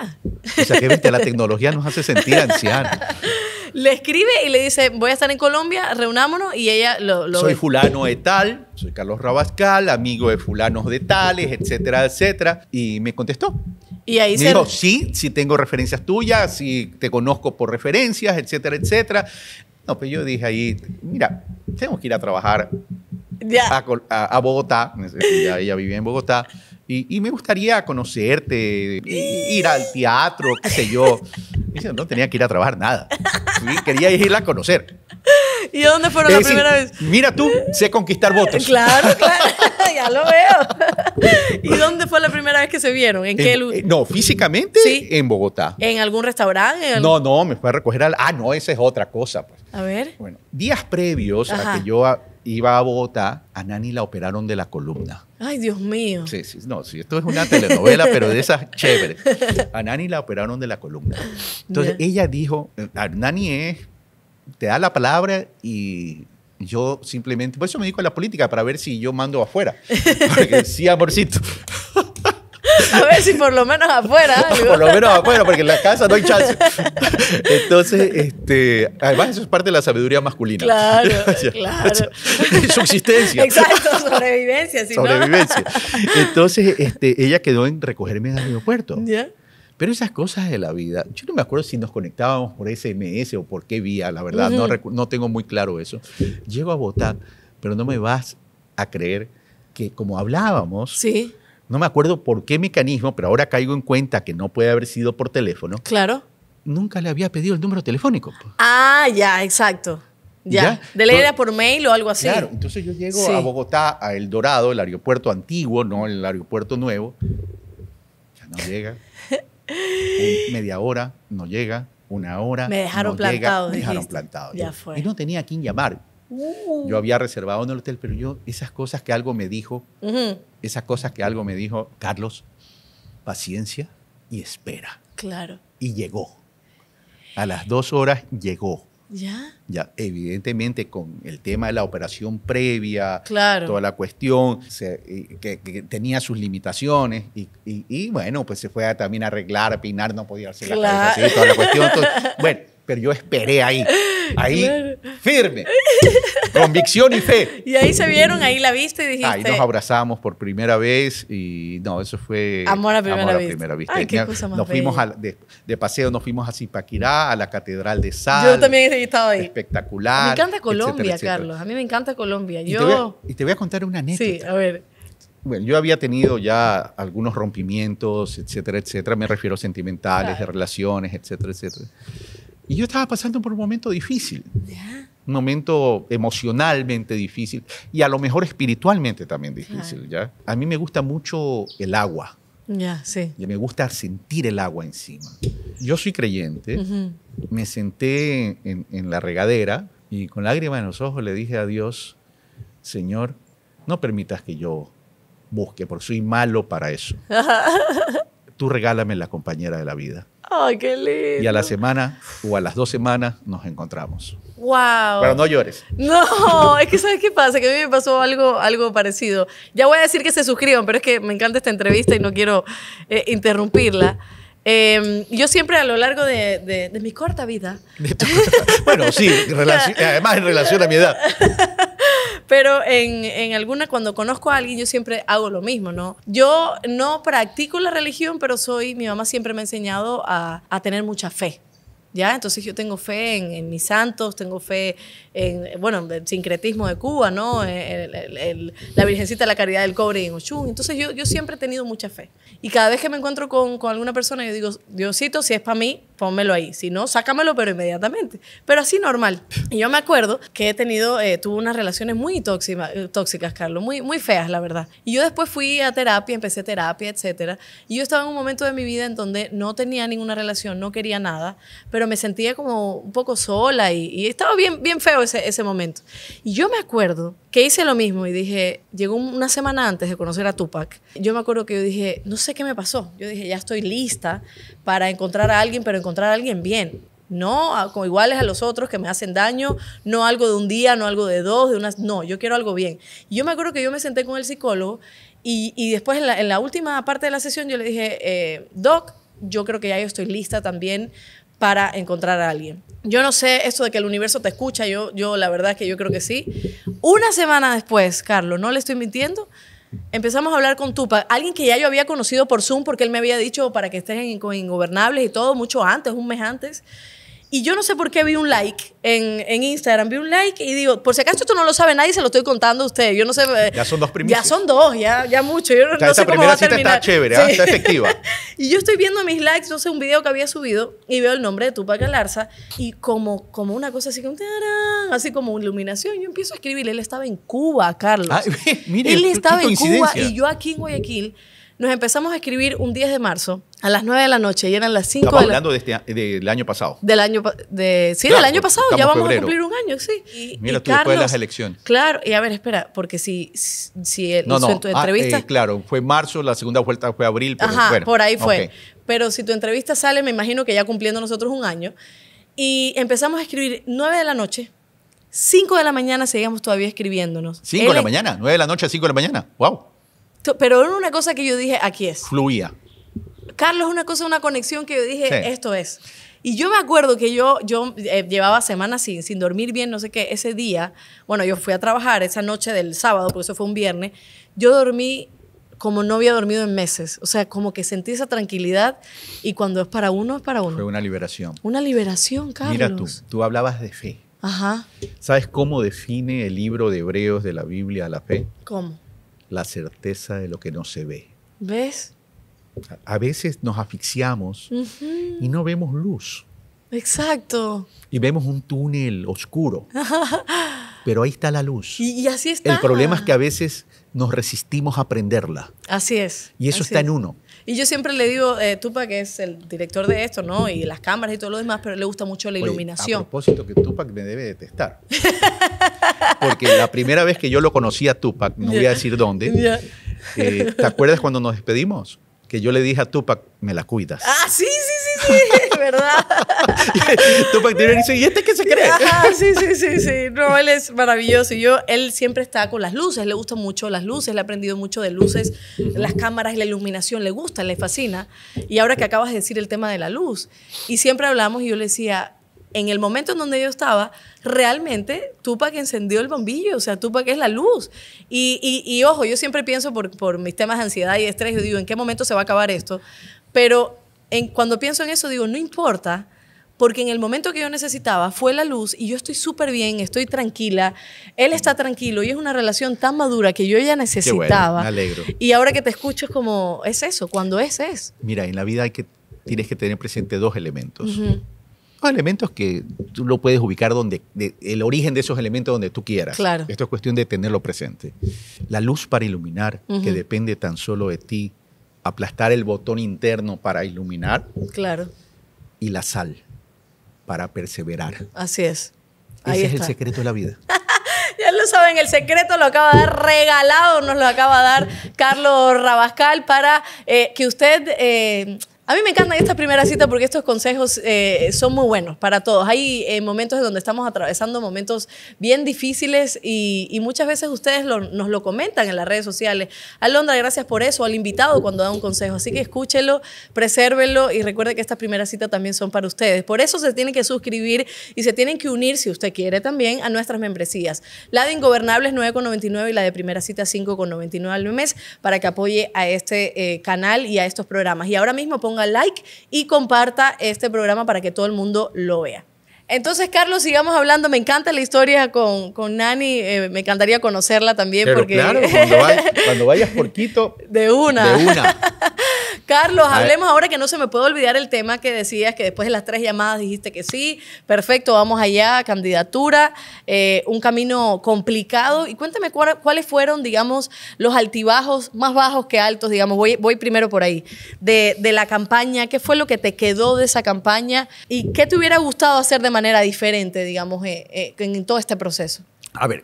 O sea, que la tecnología nos hace sentir ancianos. *laughs* le escribe y le dice, voy a estar en Colombia, reunámonos y ella lo... lo soy fulano de tal, soy Carlos Rabascal, amigo de fulanos de tales, etcétera, etcétera. Y me contestó. Y ahí dijo, sí, sí tengo referencias tuyas, sí te conozco por referencias, etcétera, etcétera. No, pues yo dije ahí, mira, tenemos que ir a trabajar A, a, Bogotá, ya ella vivía en Bogotá, y, me gustaría conocerte, ir al teatro, qué sé yo. Dice, no tenía que ir a trabajar nada. quería ir a conocer. ¿Y dónde fueron la primera vez? Mira tú, sé conquistar votos. Claro, *laughs* claro, *laughs* ya lo veo. *laughs* ¿Y dónde fue la primera vez que se vieron? ¿En, qué lugar? Eh, no, físicamente en Bogotá. ¿En algún restaurante? No, no, me fue a recoger al... Ah, no, esa es otra cosa. Pues. A ver. Bueno, días previos a que yo iba a Bogotá, a Nani la operaron de la columna. Ay, Dios mío. Sí, sí, no, sí, esto es una telenovela, pero de esas *laughs* chévere A Nani la operaron de la columna. Entonces ella dijo, a Nani es, te da la palabra y yo simplemente, por eso me dedico a la política, para ver si yo mando afuera. *laughs* sí, amorcito. A ver si por lo menos afuera. *laughs* Por lo menos afuera, porque en la casa no hay chance. *laughs* Entonces, este, además eso es parte de la sabiduría masculina. Claro, *laughs* claro. Subsistencia. Exacto, sobrevivencia. sobrevivencia. Entonces, este, ella quedó en recogerme en el aeropuerto. Ya. Pero esas cosas de la vida, yo no me acuerdo si nos conectábamos por SMS o por qué vía, la verdad, no, no tengo muy claro eso. Llego a votar, pero no me vas a creer que como hablábamos, ¿Sí? no me acuerdo por qué mecanismo, pero ahora caigo en cuenta que no puede haber sido por teléfono. Claro. Nunca le había pedido el número telefónico. Ah, ya, exacto. Ya. De por mail o algo así. Claro, entonces yo llego a Bogotá, a El Dorado, el aeropuerto antiguo, no el aeropuerto nuevo. Ya no llega. *laughs* media hora, no llega. Una hora. Me dejaron plantado. Llega. Me dejaron plantado. Ya fue. Y no tenía a quién llamar. Uh. Yo había reservado en el hotel, pero yo, esas cosas que algo me dijo, esas cosas que algo me dijo, Carlos, paciencia y espera. Claro. Y llegó. A las dos horas llegó. ¿Ya? Ya, evidentemente con el tema de la operación previa, toda la cuestión, eh, que, tenía sus limitaciones y, bueno, pues se fue también a arreglar, a pinar, no podía hacer la cabeza, toda la cuestión. *laughs* pero yo esperé ahí, ahí firme, convicción y fe. *laughs* Y ahí se vieron, ahí la viste y dijiste. Ahí nos abrazamos por primera vez y no, eso fue amor a primera, amor a primera vista. Ay, qué cosa más nos fuimos de, paseo, nos fuimos a Zipaquirá, a la Catedral de Sal. Yo también he estado ahí. Espectacular. Me encanta Colombia, Carlos. A mí me encanta Colombia. Y, te voy a, contar una anécdota. Sí, a ver. Bueno, yo había tenido ya algunos rompimientos, etcétera, etcétera. Me refiero a sentimentales, de relaciones, etcétera, etcétera. Y yo estaba pasando por un momento difícil. Un momento emocionalmente difícil y a lo mejor espiritualmente también difícil, ¿ya? A mí me gusta mucho el agua. Ya, sí. Y me gusta sentir el agua encima. Yo soy creyente, me senté en, en la regadera y con lágrimas en los ojos le dije a Dios, Señor, no permitas que yo busque, porque soy malo para eso. *laughs* Tú regálame la compañera de la vida. Ay, qué lindo. Y a la semana o a las dos semanas nos encontramos. Wow. Pero no llores. No, *laughs* es que sabes qué pasa, que a mí me pasó algo, algo parecido. Ya voy a decir que se suscriban, pero es que me encanta esta entrevista y no quiero eh, interrumpirla. Em, yo siempre a lo largo de, de, mi corta vida. bueno, sí, *laughs* además en relación a mi edad. *laughs* Pero en, en, alguna, cuando conozco a alguien, yo siempre hago lo mismo, ¿no? Yo no practico la religión, pero soy, mi mamá siempre me ha enseñado a tener mucha fe. ¿ya? Entonces yo tengo fe en, mis santos, tengo fe en, bueno, el sincretismo de Cuba, ¿no? la Virgencita de la Caridad del Cobre y en Oshun. Entonces yo, yo siempre he tenido mucha fe. Y cada vez que me encuentro con, con alguna persona, yo digo, Diosito, si es para mí, pónmelo ahí. Si no, sácamelo, pero inmediatamente. Pero así normal. Y yo me acuerdo que he tenido, eh, tuve unas relaciones muy eh, tóxicas, Carlos, muy, muy feas, la verdad. Y yo después fui a terapia, empecé terapia, etcétera. Y yo estaba en un momento de mi vida en donde no tenía ninguna relación, no quería nada, pero me sentía como un poco sola y, estaba bien, bien feo ese, ese, momento. Y yo me acuerdo que hice lo mismo y dije, llegó una semana antes de conocer a Tupac, yo me acuerdo que yo dije, no sé qué me pasó, yo dije, ya estoy lista para encontrar a alguien, pero encontrar a alguien bien. No como iguales a los otros que me hacen daño, no algo de un día, no algo de dos, de unas, no, yo quiero algo bien. yo me acuerdo que yo me senté con el psicólogo y, después en la, última parte de la sesión yo le dije, eh, Doc, yo creo que ya yo estoy lista también para encontrar a alguien. Yo no sé esto de que el universo te escucha, yo, yo la verdad es que yo creo que sí. Una semana después, Carlos, no le estoy mintiendo, empezamos a hablar con Tupa, alguien que ya yo había conocido por Zoom porque él me había dicho para que estés con Ingobernables y todo mucho antes, un mes antes. Y yo no sé por qué vi un like en, en, Instagram, vi un like y digo, por si acaso esto no lo sabe nadie, se lo estoy contando a usted. Yo no sé. Ya son dos primicias. Ya son dos, ya, mucho. Yo no, sé primera cómo va a está chévere, ¿ah? está efectiva. *laughs* y yo estoy viendo mis likes, no sé, un video que había subido y veo el nombre de Tupac Alarza y como, como una cosa así, como, así como iluminación, yo empiezo a escribirle. Él estaba en Cuba, Carlos. *laughs* él estaba en Cuba y yo aquí en Guayaquil. Nos empezamos a escribir un 10 de marzo a las 9 de la noche y eran las 5 de la... hablando de este, del año pasado. Del año... De, sí, del año pasado. Ya vamos a cumplir un año, sí. Y, Mira después de las elecciones. Claro. Y a ver, espera, porque si, si no, no. tu ah, entrevista... Eh, claro, fue marzo, la segunda vuelta fue abril. Pero, Ajá, por ahí fue. Pero si tu entrevista sale, me imagino que ya cumpliendo nosotros un año. Y empezamos a escribir 9 de la noche. 5 de la mañana seguíamos todavía escribiéndonos. 5 de la mañana, 9 de la noche a 5 de la mañana. ¡Wow! Pero era una cosa que yo dije, aquí es. Fluía. Carlos, una cosa, una conexión que yo dije, esto es. Y yo me acuerdo que yo, yo eh, llevaba semanas sin, dormir bien, no sé qué, ese día, bueno, yo fui a trabajar esa noche del sábado, porque eso fue un viernes, yo dormí como no había dormido en meses, o sea, como que sentí esa tranquilidad y cuando es para uno, es para uno. Fue una liberación. Una liberación, Carlos. Mira tú, hablabas de fe. Ajá. ¿Sabes cómo define el libro de Hebreos de la Biblia a la fe? ¿Cómo? la certeza de lo que no se ve. ¿Ves? A veces nos asfixiamos y no vemos luz. Exacto. Y vemos un túnel oscuro. *laughs* pero ahí está la luz. Y, así está. El problema es que a veces nos resistimos a aprenderla. Así es. Y eso está en uno. Y yo siempre le digo, eh, Tupac es el director de esto, ¿no? Y las cámaras y todo lo demás, pero le gusta mucho la iluminación. a propósito, que Tupac me debe detestar. Porque la primera vez que yo lo conocí a Tupac, no voy a decir dónde, eh, ¿te acuerdas cuando nos despedimos? que yo le dije a Tupac, me la cuidas. Ah, sí, sí, sí, sí, *laughs* ¿verdad? *laughs* Tupac tiene dice, ¿y este qué se cree? sí, sí, sí, sí. No, él es maravilloso. Y yo, él siempre está con las luces, le gustan mucho las luces, le ha aprendido mucho de luces, las cámaras y la iluminación, le gusta, le fascina. Y ahora que acabas de decir el tema de la luz, y siempre hablamos y yo le decía, en el momento en donde yo estaba, realmente que encendió el bombillo, o sea, que es la luz. Y, ojo, yo siempre pienso por, por, mis temas de ansiedad y estrés, yo digo, ¿en qué momento se va a acabar esto? Pero en, cuando pienso en eso, digo, no importa, porque en el momento que yo necesitaba fue la luz y yo estoy súper bien, estoy tranquila, él está tranquilo y es una relación tan madura que yo ya necesitaba. Qué bueno, me alegro. Y ahora que te escucho es como, es eso, cuando es, es. Mira, en la vida tienes que tener presente dos elementos elementos que tú lo puedes ubicar donde, el origen de esos elementos donde tú quieras. Claro. Esto es cuestión de tenerlo presente. La luz para iluminar, que depende tan solo de ti, aplastar el botón interno para iluminar. Claro. Y la sal para perseverar. Así es. Ese es el secreto de la vida. *laughs* ya lo saben, el secreto lo acaba de dar regalado, nos lo acaba de dar Carlos Rabascal para eh, que usted eh, a mí me encanta esta primera cita porque estos consejos eh, son muy buenos para todos. Hay eh, momentos en donde estamos atravesando momentos bien difíciles y, muchas veces ustedes nos lo comentan en las redes sociales. Alondra, gracias por eso, al invitado cuando da un consejo. Así que escúchelo, presérvelo y recuerde que estas primeras citas también son para ustedes. Por eso se tienen que suscribir y se tienen que unir, si usted quiere, también a nuestras membresías. La de Ingobernables 9,99 y la de Primera Cita 5,99 al mes para que apoye a este eh, canal y a estos programas. Y ahora mismo ponga like y comparta este programa para que todo el mundo lo vea. Entonces, Carlos, sigamos hablando. Me encanta la historia con, Nani. Eh, me encantaría conocerla también. porque... claro, cuando, vayas, por Quito. *laughs* De una. De una. *laughs* Carlos, hablemos ahora que no se me puede olvidar el tema que decías que después de las tres llamadas dijiste que sí. Perfecto, vamos allá. Candidatura, eh, un camino complicado. Y cuéntame cuáles fueron, digamos, los altibajos, más bajos que altos, digamos. Voy, voy primero por ahí. De, de la campaña, ¿qué fue lo que te quedó de esa campaña? ¿Y qué te hubiera gustado hacer de manera diferente, digamos, eh, eh, en todo este proceso? A ver,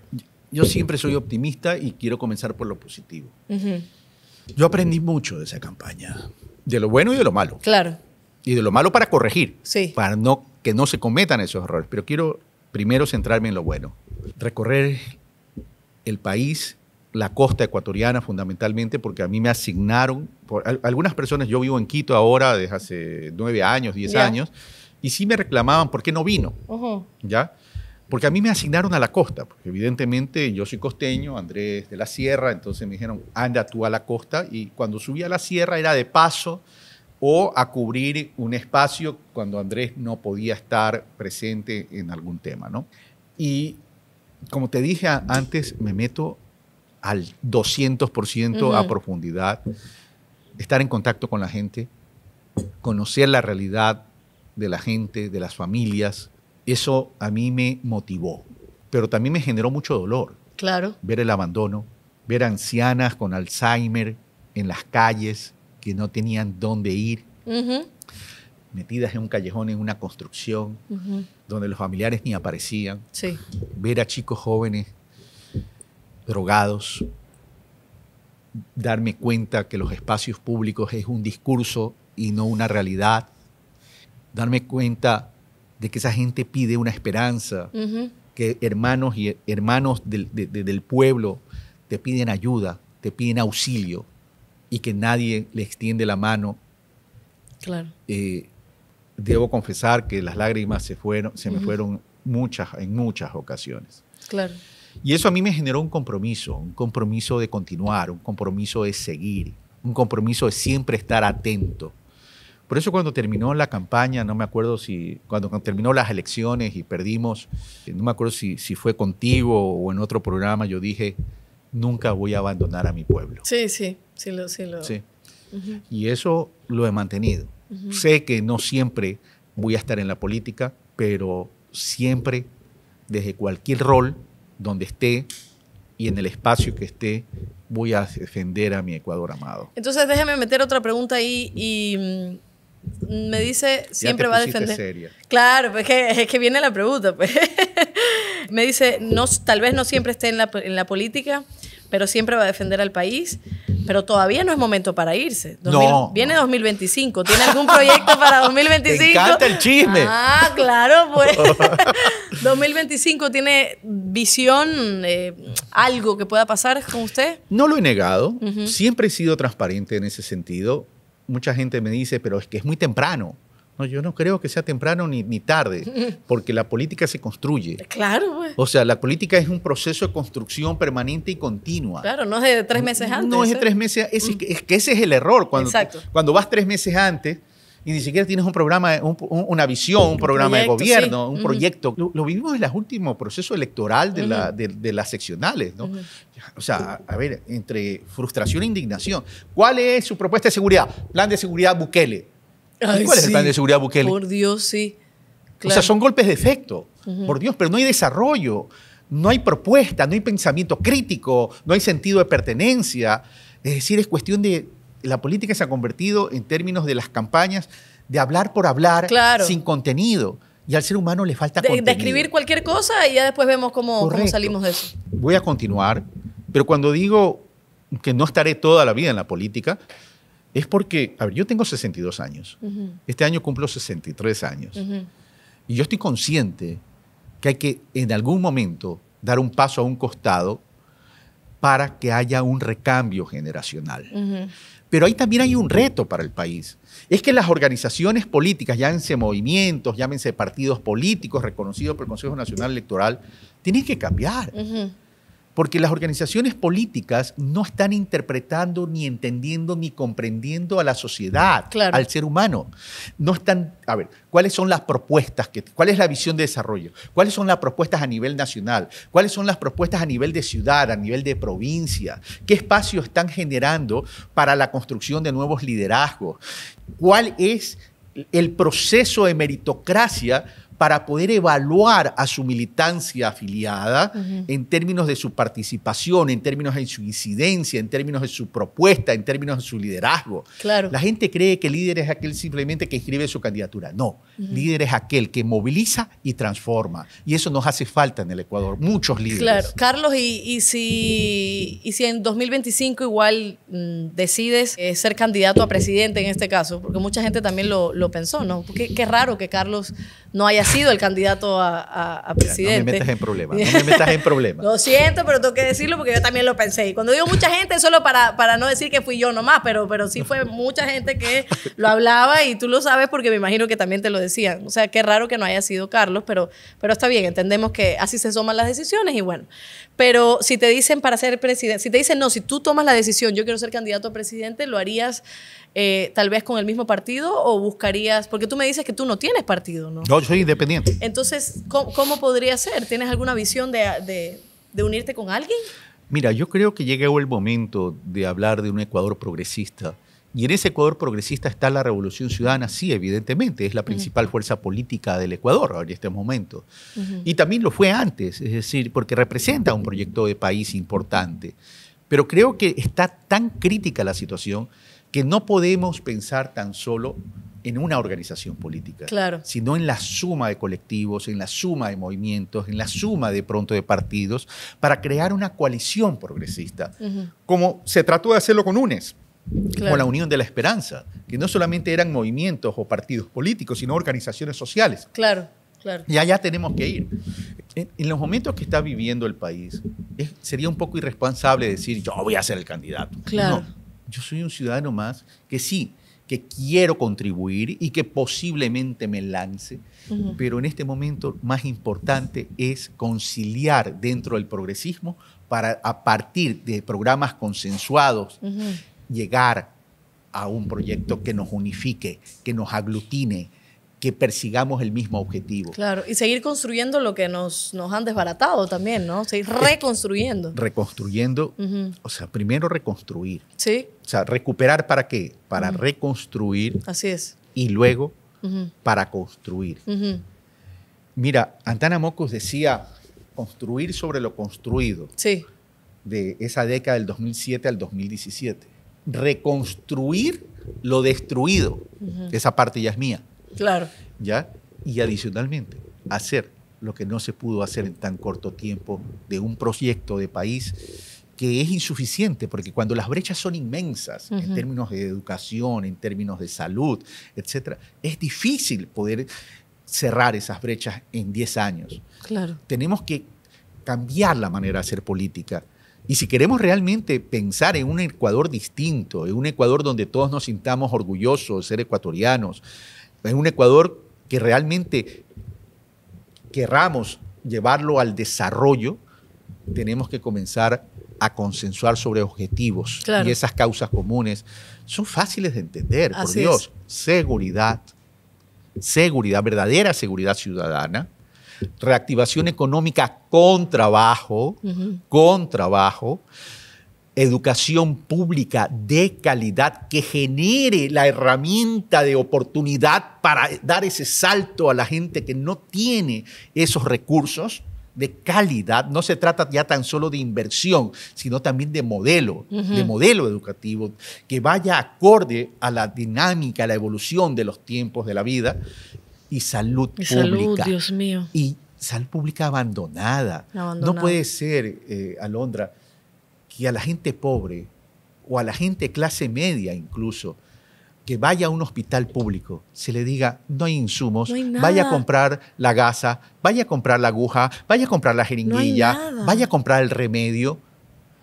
yo siempre soy optimista y quiero comenzar por lo positivo. Yo aprendí mucho de esa campaña, de lo bueno y de lo malo. Claro. Y de lo malo para corregir, sí. para no, que no se cometan esos errores. Pero quiero primero centrarme en lo bueno. Recorrer el país, la costa ecuatoriana fundamentalmente, porque a mí me asignaron, algunas personas, yo vivo en Quito ahora desde hace nueve años, diez años, y sí me reclamaban por qué no vino, ¿ya? Porque a mí me asignaron a la costa, porque evidentemente yo soy costeño, Andrés de la Sierra, entonces me dijeron, anda tú a la costa, y cuando subí a la Sierra era de paso o a cubrir un espacio cuando Andrés no podía estar presente en algún tema, ¿no? Y como te dije antes, me meto al 200% a profundidad, estar en contacto con la gente, conocer la realidad de la gente, de las familias, eso a mí me motivó, pero también me generó mucho dolor. Claro. Ver el abandono, ver ancianas con Alzheimer en las calles que no tenían dónde ir, metidas en un callejón, en una construcción, donde los familiares ni aparecían. Sí. Ver a chicos jóvenes drogados, darme cuenta que los espacios públicos es un discurso y no una realidad darme cuenta de que esa gente pide una esperanza, que hermanos y hermanos del, pueblo te piden ayuda, te piden auxilio y que nadie le extiende la mano. Claro. Eh, debo confesar que las lágrimas se, fueron, se me fueron muchas, en muchas ocasiones. Claro. Y eso a mí me generó un compromiso, un compromiso de continuar, un compromiso de seguir, un compromiso de siempre estar atento, por eso cuando terminó la campaña, no me acuerdo si, cuando, terminó las elecciones y perdimos, eh, no me acuerdo si, fue contigo o en otro programa, yo dije, nunca voy a abandonar a mi pueblo. Sí, sí, sí lo... Sí. Lo. sí. Y eso lo he mantenido. Sé que no siempre voy a estar en la política, pero siempre, desde cualquier rol, donde esté y en el espacio que esté, voy a defender a mi Ecuador amado. Entonces déjeme meter otra pregunta ahí y mm, me dice, siempre va a defender. Claro, pues es que, es que viene la pregunta. Pues. *laughs* me dice, no, tal vez no siempre esté en la, en la política, pero siempre va a defender al país. Pero todavía no es momento para irse. no. Viene 2025. ¿Tiene algún proyecto para 2025? *laughs* Me encanta el chisme. Ah, claro, pues. 2025 *laughs* tiene visión, eh, algo que pueda pasar con usted. No lo he negado. Siempre he sido transparente en ese sentido mucha gente me dice, pero es que es muy temprano. No, yo no creo que sea temprano ni, tarde, *laughs* porque la política se construye. Claro. Pues. O sea, la política es un proceso de construcción permanente y continua. Claro, no es de tres meses antes. No, es de ¿eh? tres meses, mm. es, es, que ese es el error. Cuando, cuando vas tres meses antes, y ni siquiera tienes un programa, una visión, un programa de gobierno, un proyecto. Lo, vivimos en el último proceso electoral de, las seccionales, O sea, a ver, entre frustración e indignación. ¿Cuál es su propuesta de seguridad? Plan de seguridad Bukele. ¿Cuál es el plan de seguridad Bukele? Por Dios, sí. O sea, son golpes de efecto. Por Dios, pero no hay desarrollo, no hay propuesta, no hay pensamiento crítico, no hay sentido de pertenencia. Es decir, es cuestión de la política se ha convertido en términos de las campañas de hablar por hablar sin contenido. Y al ser humano le falta contenido. De cualquier cosa y ya después vemos cómo, salimos de eso. Voy a continuar, pero cuando digo que no estaré toda la vida en la política, es porque, a ver, yo tengo 62 años. Este año cumplo 63 años. Y yo estoy consciente que hay que en algún momento dar un paso a un costado para que haya un recambio generacional. Pero ahí también hay un reto para el país. Es que las organizaciones políticas, llámense movimientos, llámense partidos políticos reconocidos por el Consejo Nacional Electoral, tienen que cambiar porque las organizaciones políticas no están interpretando, ni entendiendo, ni comprendiendo a la sociedad, al ser humano. No están, a ver, ¿cuáles son las propuestas? Que, ¿Cuál es la visión de desarrollo? ¿Cuáles son las propuestas a nivel nacional? ¿Cuáles son las propuestas a nivel de ciudad, a nivel de provincia? ¿Qué espacio están generando para la construcción de nuevos liderazgos? ¿Cuál es el proceso de meritocracia para poder evaluar a su militancia afiliada en términos de su participación, en términos de su incidencia, en términos de su propuesta, en términos de su liderazgo. Claro. La gente cree que el líder es aquel simplemente que escribe su candidatura. No, líder es aquel que moviliza y transforma. Y eso nos hace falta en el Ecuador, muchos líderes. Claro, Carlos, y, si, si en 2025 igual mm, decides eh, ser candidato a presidente en este caso, porque mucha gente también lo, pensó, ¿no? Porque qué raro que Carlos no haya sido el candidato a, presidente. no me metas en problemas, me *laughs* en lo siento, pero tengo que decirlo porque yo también lo pensé. Y cuando digo mucha gente, solo para, para no decir que fui yo nomás, pero, pero sí fue mucha gente que lo hablaba y tú lo sabes porque me imagino que también te lo decían. O sea, qué raro que no haya sido Carlos, pero, pero está bien, entendemos que así se toman las decisiones y bueno. Pero si te dicen para ser presidente, si te dicen no, si tú tomas la decisión, yo quiero ser candidato a presidente, ¿lo harías eh, tal vez con el mismo partido o buscarías? Porque tú me dices que tú no tienes partido, ¿no? No, yo soy independiente. Entonces, ¿cómo, podría ser? ¿Tienes alguna visión de, de unirte con alguien? Mira, yo creo que llegó el momento de hablar de un Ecuador progresista y en ese Ecuador progresista está la Revolución Ciudadana, sí, evidentemente, es la principal fuerza política del Ecuador en este momento. Y también lo fue antes, es decir, porque representa un proyecto de país importante. Pero creo que está tan crítica la situación que no podemos pensar tan solo en una organización política, sino en la suma de colectivos, en la suma de movimientos, en la suma de pronto de partidos, para crear una coalición progresista, como se trató de hacerlo con UNES como la Unión de la Esperanza, que no solamente eran movimientos o partidos políticos, sino organizaciones sociales. Claro, claro. Y allá tenemos que ir. En, los momentos que está viviendo el país, sería un poco irresponsable decir, yo voy a ser el candidato. Claro. yo soy un ciudadano más que sí, que quiero contribuir y que posiblemente me lance, pero en este momento más importante es conciliar dentro del progresismo para a partir de programas consensuados llegar a un proyecto que nos unifique, que nos aglutine, que persigamos el mismo objetivo. Claro, y seguir construyendo lo que nos, han desbaratado también, ¿no? Seguir reconstruyendo. Reconstruyendo, o sea, primero reconstruir. Sí. O sea, recuperar para qué? Para reconstruir. Así es. Y luego para construir. Mira, Antana Mocos decía construir sobre lo construido. Sí. De esa década del 2007 al 2017 reconstruir lo destruido. Esa parte ya es mía. Claro. ¿Ya? Y adicionalmente, hacer lo que no se pudo hacer en tan corto tiempo de un proyecto de país que es insuficiente, porque cuando las brechas son inmensas en términos de educación, en términos de salud, etc., es difícil poder cerrar esas brechas en 10 años. Claro. Tenemos que cambiar la manera de hacer política y si queremos realmente pensar en un Ecuador distinto, en un Ecuador donde todos nos sintamos orgullosos de ser ecuatorianos, en un Ecuador que realmente querramos llevarlo al desarrollo, tenemos que comenzar a consensuar sobre objetivos y esas causas comunes son fáciles de entender, por Dios. Seguridad, seguridad, verdadera seguridad ciudadana, reactivación económica con trabajo, con trabajo, educación pública de calidad que genere la herramienta de oportunidad para dar ese salto a la gente que no tiene esos recursos de calidad. No se trata ya tan solo de inversión, sino también de modelo, de modelo educativo que vaya acorde a la dinámica, a la evolución de los tiempos de la vida y salud pública. Salud, Dios mío. Y salud pública abandonada. No puede ser, eh, Alondra, que a la gente pobre o a la gente clase media incluso, que vaya a un hospital público, se le diga, no hay insumos, vaya a comprar la gasa, vaya a comprar la aguja, vaya a comprar la jeringuilla, vaya a comprar el remedio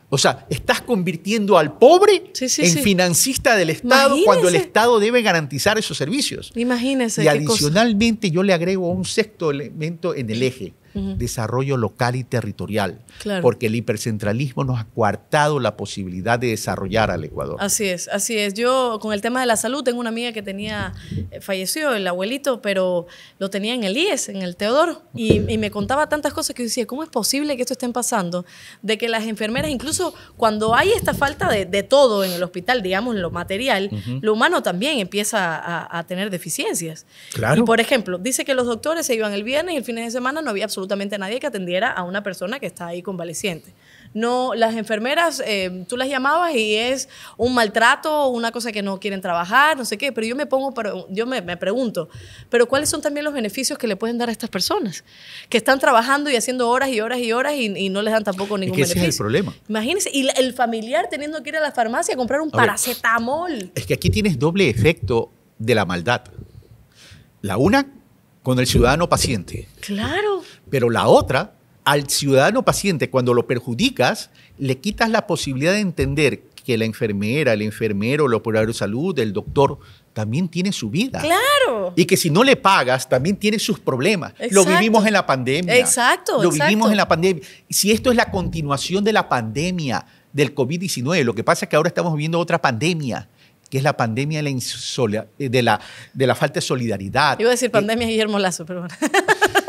o sea, estás convirtiendo al pobre en financista del Estado cuando el Estado debe garantizar esos servicios. Imagínese. Y adicionalmente yo le agrego un sexto elemento en el eje desarrollo local y territorial. Porque el hipercentralismo nos ha coartado la posibilidad de desarrollar al Ecuador. Así es, así es. Yo con el tema de la salud tengo una amiga que tenía, eh, falleció el abuelito, pero lo tenía en el IES, en el Teodoro, y, me contaba tantas cosas que yo decía, ¿cómo es posible que esto estén pasando? De que las enfermeras, incluso cuando hay esta falta de, todo en el hospital, digamos, lo material, lo humano también empieza a, tener deficiencias. Y por ejemplo, dice que los doctores se iban el viernes y el fin de semana no había absolutamente absolutamente nadie que atendiera a una persona que está ahí convaleciente. No, las enfermeras, eh, tú las llamabas y es un maltrato, una cosa que no quieren trabajar, no sé qué, pero yo me pongo, yo me, pregunto, pero ¿cuáles son también los beneficios que le pueden dar a estas personas? Que están trabajando y haciendo horas y horas y horas y, no les dan tampoco ningún beneficio. Ese es el problema. Imagínense, y el familiar teniendo que ir a la farmacia a comprar un paracetamol. es que aquí tienes doble efecto de la maldad. La una con el ciudadano paciente. Claro. Pero la otra, al ciudadano paciente, cuando lo perjudicas, le quitas la posibilidad de entender que la enfermera, el enfermero, el operador de salud, el doctor, también tiene su vida. Claro. Y que si no le pagas, también tiene sus problemas. Lo vivimos en la pandemia. Exacto. Lo vivimos en la pandemia. Si esto es la continuación de la pandemia del COVID-19, lo que pasa es que ahora estamos viviendo otra pandemia que es la pandemia de la, de la, falta de solidaridad. Iba a decir eh, pandemia Guillermo Lazo, pero *laughs*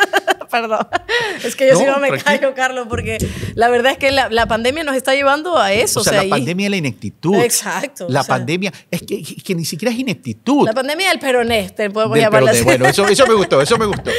*laughs* Es que yo si no me callo, Carlos, porque la verdad es que la, pandemia nos está llevando a eso. O sea, la pandemia de la ineptitud. Exacto. La pandemia, es que, ni siquiera es ineptitud. La pandemia del Peroneste te podemos llamarla así. Bueno, eso, eso, me gustó, *laughs* eso me gustó.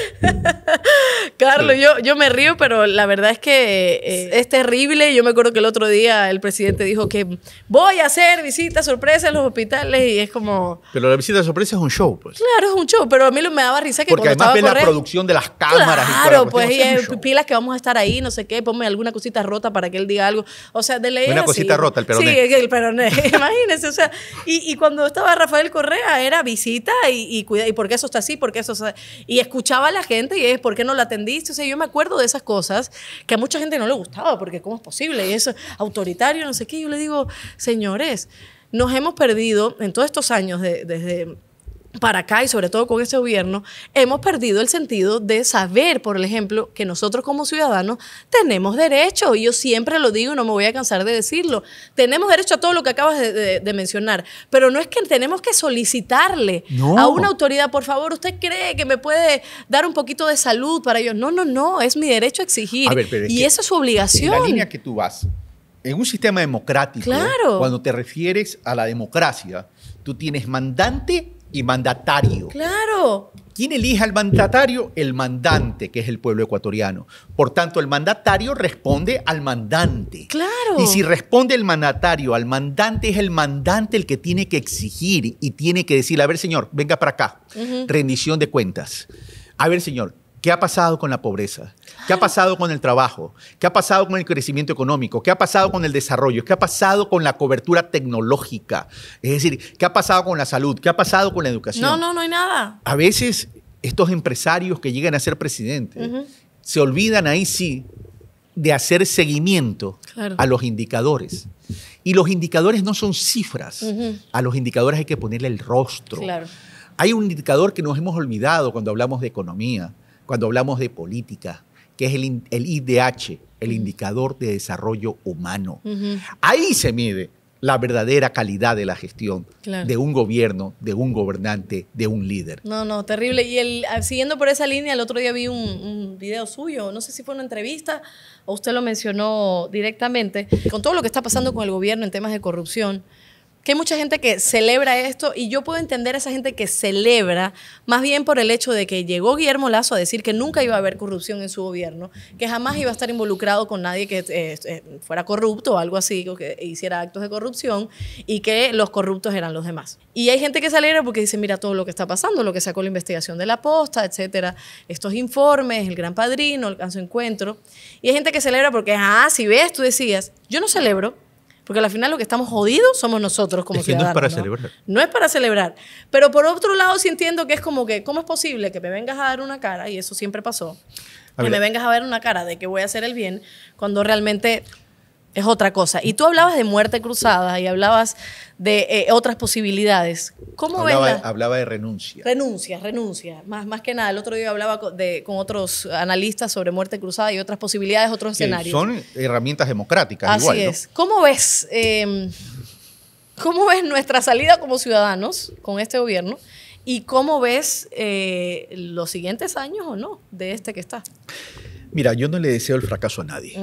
Carlos, yo, yo me río, pero la verdad es que eh, es terrible. Yo me acuerdo que el otro día el presidente dijo que voy a hacer visitas sorpresa a los hospitales y es como... Pero la visita sorpresa es un show, pues. Claro, es un show, pero a mí me daba risa que... Porque además estaba la producción de las cámaras claro, pues, pues eh, pilas que vamos a estar ahí, no sé qué, ponme alguna cosita rota para que él diga algo. O sea, de leer. Una cosita rota, el peroné. Sí, el peroné, *laughs* imagínense. O sea, y, cuando estaba Rafael Correa era visita y, y cuida, y por qué eso está así, por qué eso está... Y escuchaba a la gente y es, ¿por qué no la atendiste? O sea, yo me acuerdo de esas cosas que a mucha gente no le gustaba, porque ¿cómo es posible? Y eso, autoritario, no sé qué. Yo le digo, señores, nos hemos perdido en todos estos años de, desde para acá y sobre todo con este gobierno, hemos perdido el sentido de saber, por ejemplo, que nosotros como ciudadanos tenemos derecho, y yo siempre lo digo y no me voy a cansar de decirlo, tenemos derecho a todo lo que acabas de, mencionar, pero no es que tenemos que solicitarle a una autoridad, por favor, ¿usted cree que me puede dar un poquito de salud para ellos? No, no, no, es mi derecho a exigir. y esa es su obligación. En la línea que tú vas, en un sistema democrático, cuando te refieres a la democracia, tú tienes mandante y mandatario. Claro. ¿Quién elige al mandatario? El mandante, que es el pueblo ecuatoriano. Por tanto, el mandatario responde al mandante. Claro. Y si responde el mandatario al mandante, es el mandante el que tiene que exigir y tiene que decir, a ver, señor, venga para acá, rendición de cuentas. A ver, señor, ¿Qué ha pasado con la pobreza? ¿Qué ha pasado con el trabajo? ¿Qué ha pasado con el crecimiento económico? ¿Qué ha pasado con el desarrollo? ¿Qué ha pasado con la cobertura tecnológica? Es decir, ¿qué ha pasado con la salud? ¿Qué ha pasado con la educación? No, no, no hay nada. A veces estos empresarios que llegan a ser presidentes se olvidan ahí sí de hacer seguimiento a los indicadores. Y los indicadores no son cifras. A los indicadores hay que ponerle el rostro. Hay un indicador que nos hemos olvidado cuando hablamos de economía, cuando hablamos de política, que es el, IDH, el indicador de desarrollo humano. Ahí se mide la verdadera calidad de la gestión de un gobierno, de un gobernante, de un líder. No, no, terrible. Y el, ah, siguiendo por esa línea, el otro día vi un, un, video suyo, no sé si fue una entrevista o usted lo mencionó directamente, con todo lo que está pasando con el gobierno en temas de corrupción hay mucha gente que celebra esto y yo puedo entender a esa gente que celebra más bien por el hecho de que llegó Guillermo Lazo a decir que nunca iba a haber corrupción en su gobierno, que jamás iba a estar involucrado con nadie que eh, eh, fuera corrupto o algo así, o que hiciera actos de corrupción y que los corruptos eran los demás. Y hay gente que celebra porque dice, mira todo lo que está pasando, lo que sacó la investigación de la posta, etcétera, estos informes, el gran padrino, el encuentro. Y hay gente que celebra porque, ah, si ves, tú decías, yo no celebro, porque al final lo que estamos jodidos somos nosotros como No es para celebrar. No es para celebrar. Pero por otro lado, sí entiendo que es como que, ¿cómo es posible que me vengas a dar una cara? Y eso siempre pasó. Que me vengas a ver una cara de que voy a hacer el bien cuando realmente es otra cosa. Y tú hablabas de muerte cruzada y hablabas de eh, otras posibilidades. ¿Cómo hablaba, ves Hablaba de renuncia. Renuncia, renuncia. Más, más que nada, el otro día hablaba con, de, con otros analistas sobre muerte cruzada y otras posibilidades, otros escenarios. Son herramientas democráticas. Así es. ¿Cómo ves... Em, ¿Cómo ves nuestra salida como ciudadanos con este gobierno? ¿Y cómo ves eh, los siguientes años o no de este que está? Mira, yo no le deseo el fracaso a nadie.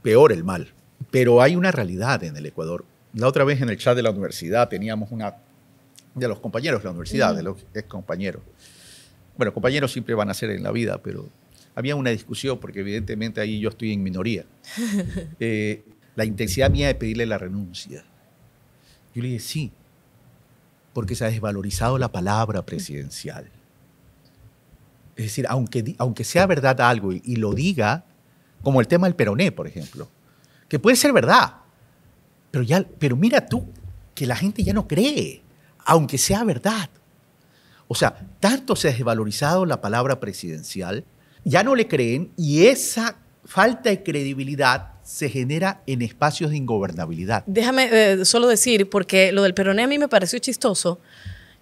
Peor el mal. Pero hay una realidad en el Ecuador. La otra vez en el chat de la universidad teníamos una de los compañeros de la universidad, de los ex compañeros. Bueno, compañeros siempre van a ser en la vida, pero había una discusión porque evidentemente ahí yo estoy en minoría. *laughs* Eh, la intensidad mía de pedirle la renuncia. Yo le dije, sí, porque se ha desvalorizado la palabra presidencial. Es decir, aunque, aunque sea verdad algo y lo diga, como el tema del peroné, por ejemplo que puede ser verdad, pero, ya, pero mira tú que la gente ya no cree, aunque sea verdad. O sea, tanto se ha desvalorizado la palabra presidencial, ya no le creen y esa falta de credibilidad se genera en espacios de ingobernabilidad. Déjame eh, solo decir, porque lo del peroné a mí me pareció chistoso,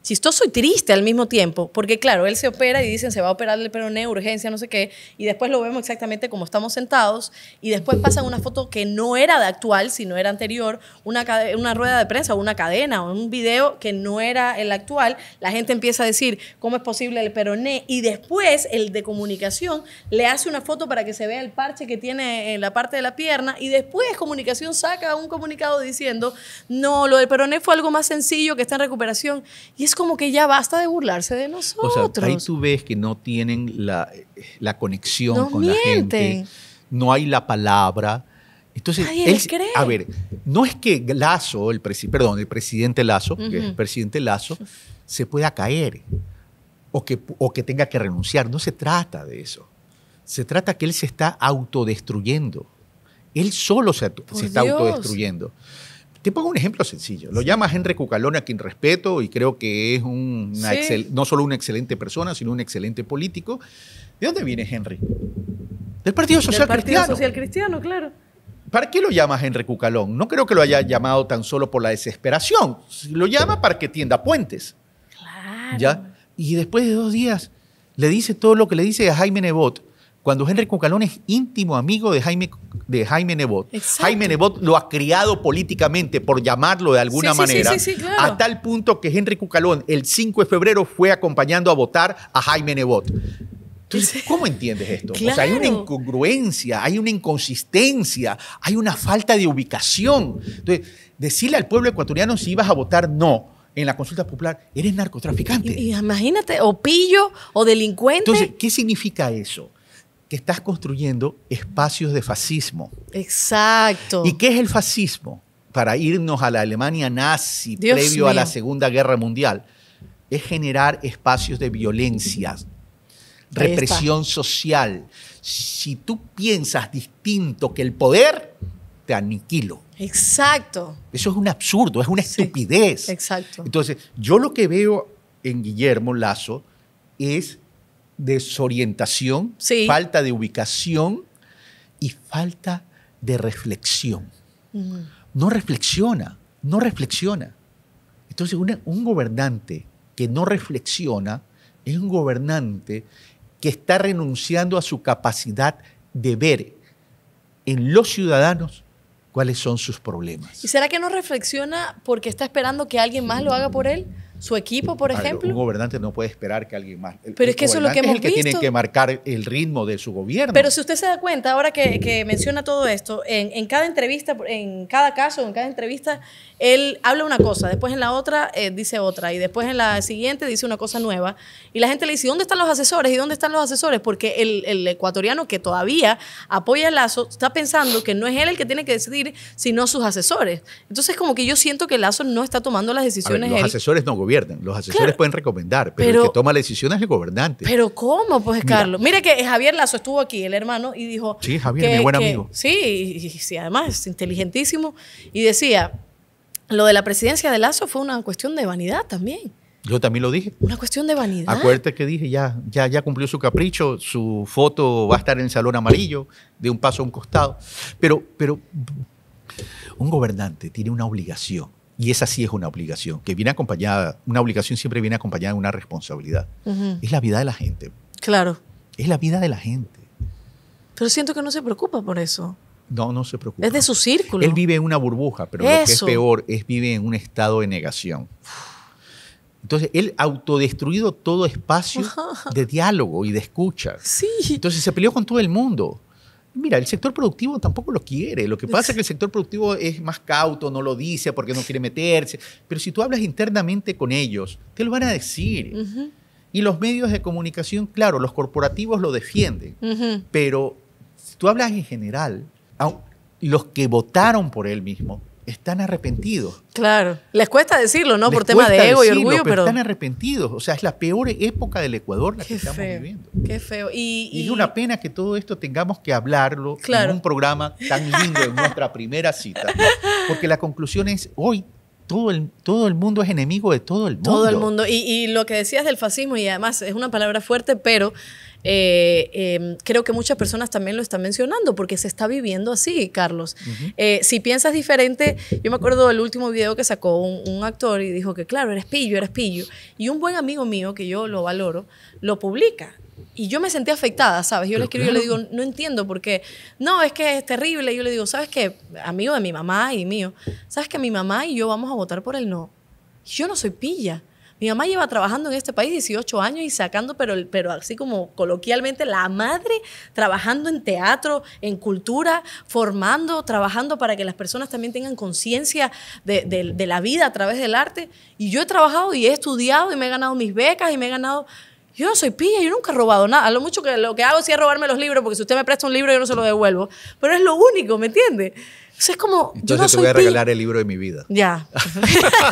chistoso y triste al mismo tiempo, porque claro, él se opera y dicen se va a operar el peroné, urgencia, no sé qué, y después lo vemos exactamente como estamos sentados, y después pasan una foto que no era de actual, sino era anterior, una, una rueda de prensa, una cadena, o un video que no era el actual, la gente empieza a decir, ¿cómo es posible el peroné? Y después el de comunicación le hace una foto para que se vea el parche que tiene en la parte de la pierna, y después comunicación saca un comunicado diciendo, no, lo del peroné fue algo más sencillo que está en recuperación, y como que ya basta de burlarse de nosotros. O sea, ahí tú ves que no tienen la, conexión con la gente, no hay la palabra. Entonces, cree. a ver, no es que Lazo, el perdón, el presidente Lazo, que el presidente Lazo, se pueda caer o que, o que tenga que renunciar. No se trata de eso. Se trata que él se está autodestruyendo. Él solo se está autodestruyendo. Te pongo un ejemplo sencillo. Lo llama Henry Cucalón, a quien respeto y creo que es un, no solo una excelente persona, sino un excelente político. ¿De dónde viene Henry? Del Partido Social Del Partido Cristiano. Social Cristiano, claro. ¿Para qué lo llama Henry Cucalón? No creo que lo haya llamado tan solo por la desesperación. Lo llama para que tienda puentes. Claro. ¿Ya? Y después de dos días le dice todo lo que le dice a Jaime Nebot cuando Henry Cucalón es íntimo amigo de Jaime, de Jaime Nebot. Jaime Nebot lo ha criado políticamente, por llamarlo de alguna manera, a tal punto que Henry Cucalón el 5 de febrero fue acompañando a votar a Jaime Nebot. Entonces, ¿cómo entiendes esto? hay una incongruencia, hay una inconsistencia, hay una falta de ubicación. Entonces, decirle al pueblo ecuatoriano si ibas a votar no en la consulta popular, eres narcotraficante. imagínate, o pillo, o delincuente. Entonces, ¿qué significa eso? que estás construyendo espacios de fascismo. Exacto. ¿Y qué es el fascismo? Para irnos a la Alemania nazi previo a la Segunda Guerra Mundial, es generar espacios de violencia, represión social. Si tú piensas distinto que el poder, te aniquilo. Exacto. Eso es un absurdo, es una estupidez. exacto. Entonces, yo lo que veo en Guillermo Lazo es desorientación, falta de ubicación y falta de reflexión. No reflexiona, no reflexiona. Entonces, un gobernante que no reflexiona es un gobernante que está renunciando a su capacidad de ver en los ciudadanos cuáles son sus problemas. ¿Y será que no reflexiona porque está esperando que alguien más lo haga por él? su equipo, por ejemplo. Un gobernante no puede esperar que alguien más. Pero es que eso es lo que hemos es el que tiene que marcar el ritmo de su gobierno. Pero si usted se da cuenta, ahora que, menciona todo esto, en, cada entrevista, en cada caso, en cada entrevista, él habla una cosa, después en la otra eh, dice otra, y después en la siguiente dice una cosa nueva. Y la gente le dice, ¿dónde están los asesores? ¿Y dónde están los asesores? Porque el, ecuatoriano que todavía apoya a Lazo está pensando que no es él el que tiene que decidir, sino sus asesores. Entonces, como que yo siento que Lazo no está tomando las decisiones. él. los asesores no gobiernan los asesores pueden recomendar, pero, el que toma la decisión es el gobernante. Pero ¿cómo, pues, Carlos? Mire que eh, Javier Lazo estuvo aquí, el hermano, y dijo... Sí, Javier, mi buen amigo. Sí, y, además es inteligentísimo. Y decía, lo de la presidencia de Lazo fue una cuestión de vanidad también. Yo también lo dije. Una cuestión de vanidad. Acuérdate que dije, ya, ya, ya cumplió su capricho, su foto va a estar en el salón amarillo, de un paso a un costado. Pero, pero un gobernante tiene una obligación y esa sí es una obligación, que viene acompañada, una obligación siempre viene acompañada de una responsabilidad. Es la vida de la gente. Claro. Es la vida de la gente. Pero siento que no se preocupa por eso. No, no se preocupa. Es de su círculo. Él vive en una burbuja, pero lo que es peor es vive en un estado de negación. Entonces, él autodestruido todo espacio de diálogo y de escucha. Sí. Entonces, se peleó con todo el mundo. Mira, el sector productivo tampoco lo quiere. Lo que pasa es que el sector productivo es más cauto, no lo dice porque no quiere meterse. Pero si tú hablas internamente con ellos, ¿qué lo van a decir. Y los medios de comunicación, claro, los corporativos lo defienden. Pero si tú hablas en general, los que votaron por él mismo están arrepentidos. Claro, les cuesta decirlo, ¿no? Por tema de ego y orgullo, pero, Están arrepentidos, o sea, es la peor época del Ecuador la que estamos viviendo. Qué feo. Y, es una pena que todo esto tengamos que hablarlo en un programa tan lindo en nuestra *laughs* primera cita, porque la conclusión es, hoy todo el, todo el mundo es enemigo de todo el mundo. Todo el mundo. y, lo que decías del fascismo, y además es una palabra fuerte, pero eh, em, creo que muchas personas también lo están mencionando porque se está viviendo así, Carlos. Eh, si piensas diferente, yo me acuerdo del último video que sacó un, actor y dijo que, claro, eres pillo, eres pillo. Y un buen amigo mío, que yo lo valoro, lo publica. Y yo me sentí afectada, ¿sabes? Yo le escribo le digo, no entiendo por qué. No, es que es terrible. yo le digo, ¿sabes qué? Amigo de mi mamá y mío, ¿sabes que mi mamá y yo vamos a votar por el no? Yo no soy pilla mi mamá lleva trabajando en este país 18 años y sacando, pero, pero así como coloquialmente, la madre trabajando en teatro, en cultura, formando, trabajando para que las personas también tengan conciencia de, la vida a través del arte. Y yo he trabajado y he estudiado y me he ganado mis becas y me he ganado... Yo no soy pilla, yo nunca he robado nada. A lo mucho que lo que hago sí es robarme los libros, porque si usted me presta un libro, yo no se lo devuelvo. Pero es lo único, ¿me entiende? es como. yo no te voy a regalar el libro de mi vida. Ya. *laughs*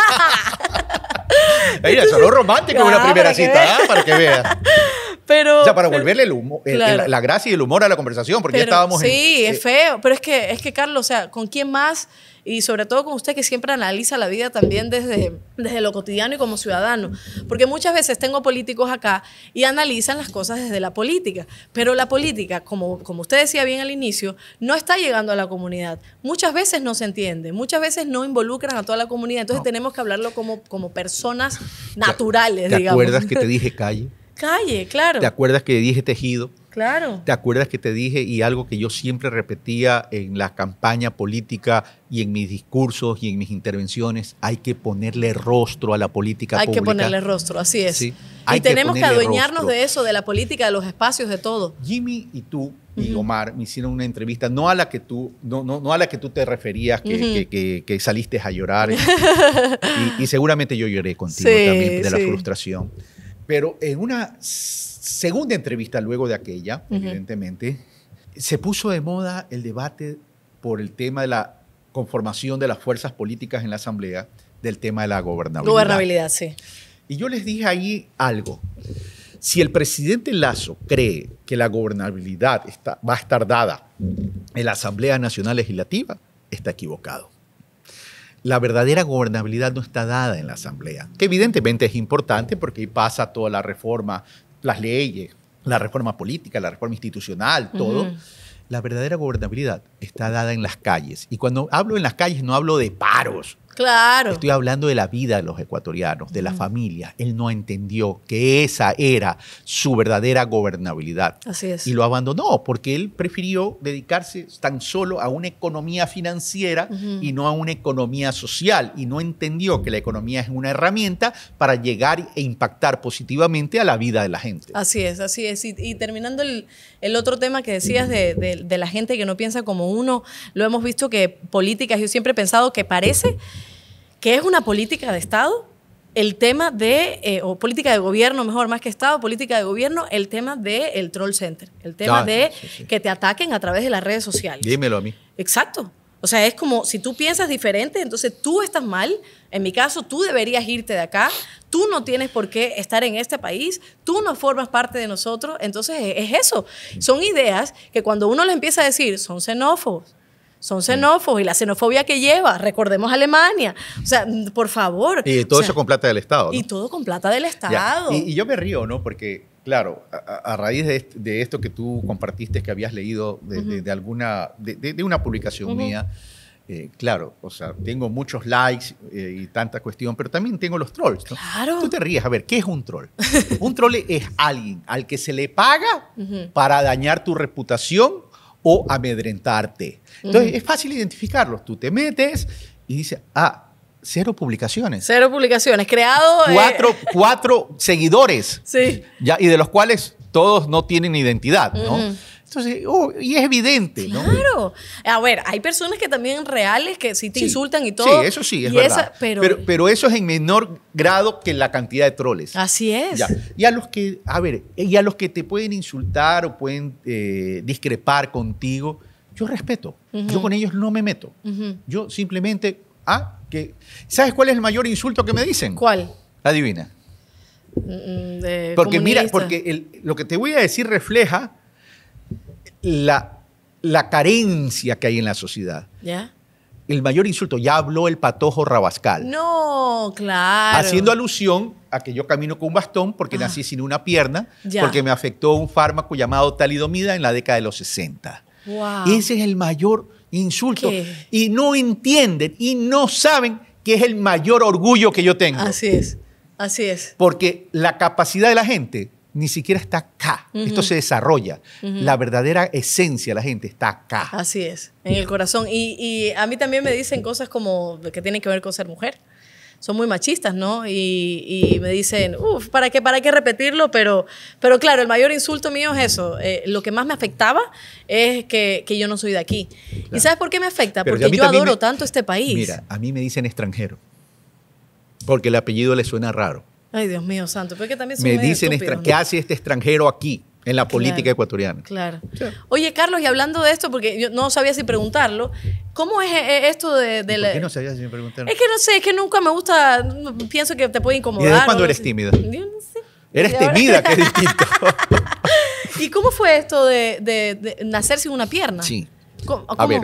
Mira, *laughs* eso romántico de una primera cita, para que veas. *laughs* Pero, o sea, para volverle la gracia y el humor a la conversación, porque ya estábamos... Sí, es eh, feo, pero es que, es que, Carlos, o sea, ¿con quién más? y sobre todo con usted que siempre analiza la vida también desde, desde lo cotidiano y como ciudadano, porque muchas veces tengo políticos acá y analizan las cosas desde la política, pero la política, como, como usted decía bien al inicio, no está llegando a la comunidad. Muchas veces no se entiende, muchas veces no involucran a toda la comunidad, entonces tenemos que hablarlo como, como personas naturales, ¿Te acuerdas que te *laughs* dije calle? Calle, claro. ¿Te acuerdas que dije tejido? Claro. ¿Te acuerdas que te dije y algo que yo siempre repetía en la campaña política y en mis discursos y en mis intervenciones? Hay que ponerle rostro a la política hay que ponerle rostro, así es. Y tenemos que, adueñarnos de eso, de la política, de los espacios, de todo. Jimmy y tú y Omar me hicieron una entrevista, no a la que tú, no, a la que tú te referías, que, saliste a llorar. *laughs* y, seguramente yo lloré contigo también de la frustración. Pero en una segunda entrevista luego de aquella, evidentemente, se puso de moda el debate por el tema de la conformación de las fuerzas políticas en la Asamblea, del tema de la gobernabilidad. Gobernabilidad, sí. Y yo les dije ahí algo. Si el presidente Lazo cree que la gobernabilidad está, va a estar dada en la Asamblea Nacional Legislativa, está equivocado. La verdadera gobernabilidad no está dada en la Asamblea, que evidentemente es importante porque ahí pasa toda la reforma las leyes, la reforma política, la reforma institucional, todo. La verdadera gobernabilidad está dada en las calles. Y cuando hablo en las calles no hablo de paros, Claro. Estoy hablando de la vida de los ecuatorianos, de la familia. Él no entendió que esa era su verdadera gobernabilidad. Así es. Y lo abandonó porque él prefirió dedicarse tan solo a una economía financiera y no a una economía social. Y no entendió que la economía es una herramienta para llegar e impactar positivamente a la vida de la gente. Así es, así es. Y, terminando el, otro tema que decías de la gente que no piensa como uno, lo hemos visto que políticas, yo siempre he pensado que parece que es una política de Estado, el tema de, eh, o política de gobierno, mejor más que Estado, política de gobierno, el tema del troll center, el tema ah, de que te ataquen a través de las redes sociales. Dímelo a mí. Exacto. O sea, es como si tú piensas diferente, entonces tú estás mal. En mi caso, tú deberías irte de acá. Tú no tienes por qué estar en este país. Tú no formas parte de nosotros. Entonces, es eso. Son ideas que cuando uno les empieza a decir, son xenófobos son xenófobos y la xenofobia que lleva, recordemos Alemania, o sea, por favor. Y todo eso con plata del Estado. Y todo con plata del Estado. Y, yo me río, ¿no? Porque, claro, a, raíz de, esto que tú compartiste, que habías leído de, alguna, de, una publicación mía, eh, claro, o sea, tengo muchos likes eh, y tanta cuestión, pero también tengo los trolls. Claro. Tú te ríes, a ver, ¿qué es un troll? un troll es alguien al que se le paga *laughs* para dañar tu reputación o amedrentarte. Entonces, es fácil identificarlos. Tú te metes y dices, ah, cero publicaciones. Cero publicaciones, creado... Eh, cuatro, cuatro seguidores. Sí. Ya, y de los cuales todos no tienen identidad, ¿no? Entonces, oh, y es evidente. ¿no? Claro. A ver, hay personas que también reales que sí te insultan y todo. Sí, eso sí, es verdad. pero, pero, eso es en menor grado que la cantidad de troles. Así es. Ya. Y a los que, a ver, y a los que te pueden insultar o pueden eh, discrepar contigo, yo respeto. Yo con ellos no me meto. Yo simplemente, ah, que, ¿sabes cuál es el mayor insulto que me dicen? ¿Cuál? Adivina. Mm, mm, porque mira, porque lo que te voy a decir refleja la, carencia que hay en la sociedad. ¿Ya? El mayor insulto, ya habló el patojo Rabascal. No, claro. Haciendo alusión a que yo camino con un bastón porque ah. nací sin una pierna, porque me afectó un fármaco llamado talidomida en la década de los 60. Wow. Ese es el mayor insulto. Y no entienden y no saben que es el mayor orgullo que yo tengo. Así es, así es. Porque la capacidad de la gente ni siquiera está acá. Esto se desarrolla. La verdadera esencia de la gente está acá. Así es, en el corazón. Y, a mí también me dicen cosas como que tienen que ver con ser mujer. Son muy machistas, ¿no? Y, me dicen, uff, ¿para qué, ¿para qué repetirlo? Pero, pero claro, el mayor insulto mío es eso. Eh, lo que más me afectaba es que, yo no soy de aquí. ¿Y sabes por qué me afecta? Porque yo adoro tanto este país. Mira, a mí me dicen extranjero. Porque el apellido le suena raro. Ay, Dios mío, santo. Porque también Me dicen, ¿qué hace este extranjero aquí? En la política ecuatoriana. Claro. Oye, Carlos, y hablando de esto, porque yo no sabía si preguntarlo, ¿cómo es eh, eh, esto de, no sabía si me Es que no sé, es que nunca me gusta, pienso que te puede incomodar. ¿Y desde eres tímida? Yo no sé. Eres tímida? *laughs* que distinto. ¿Y cómo fue esto de, nacer sin una pierna? Sí. A ver,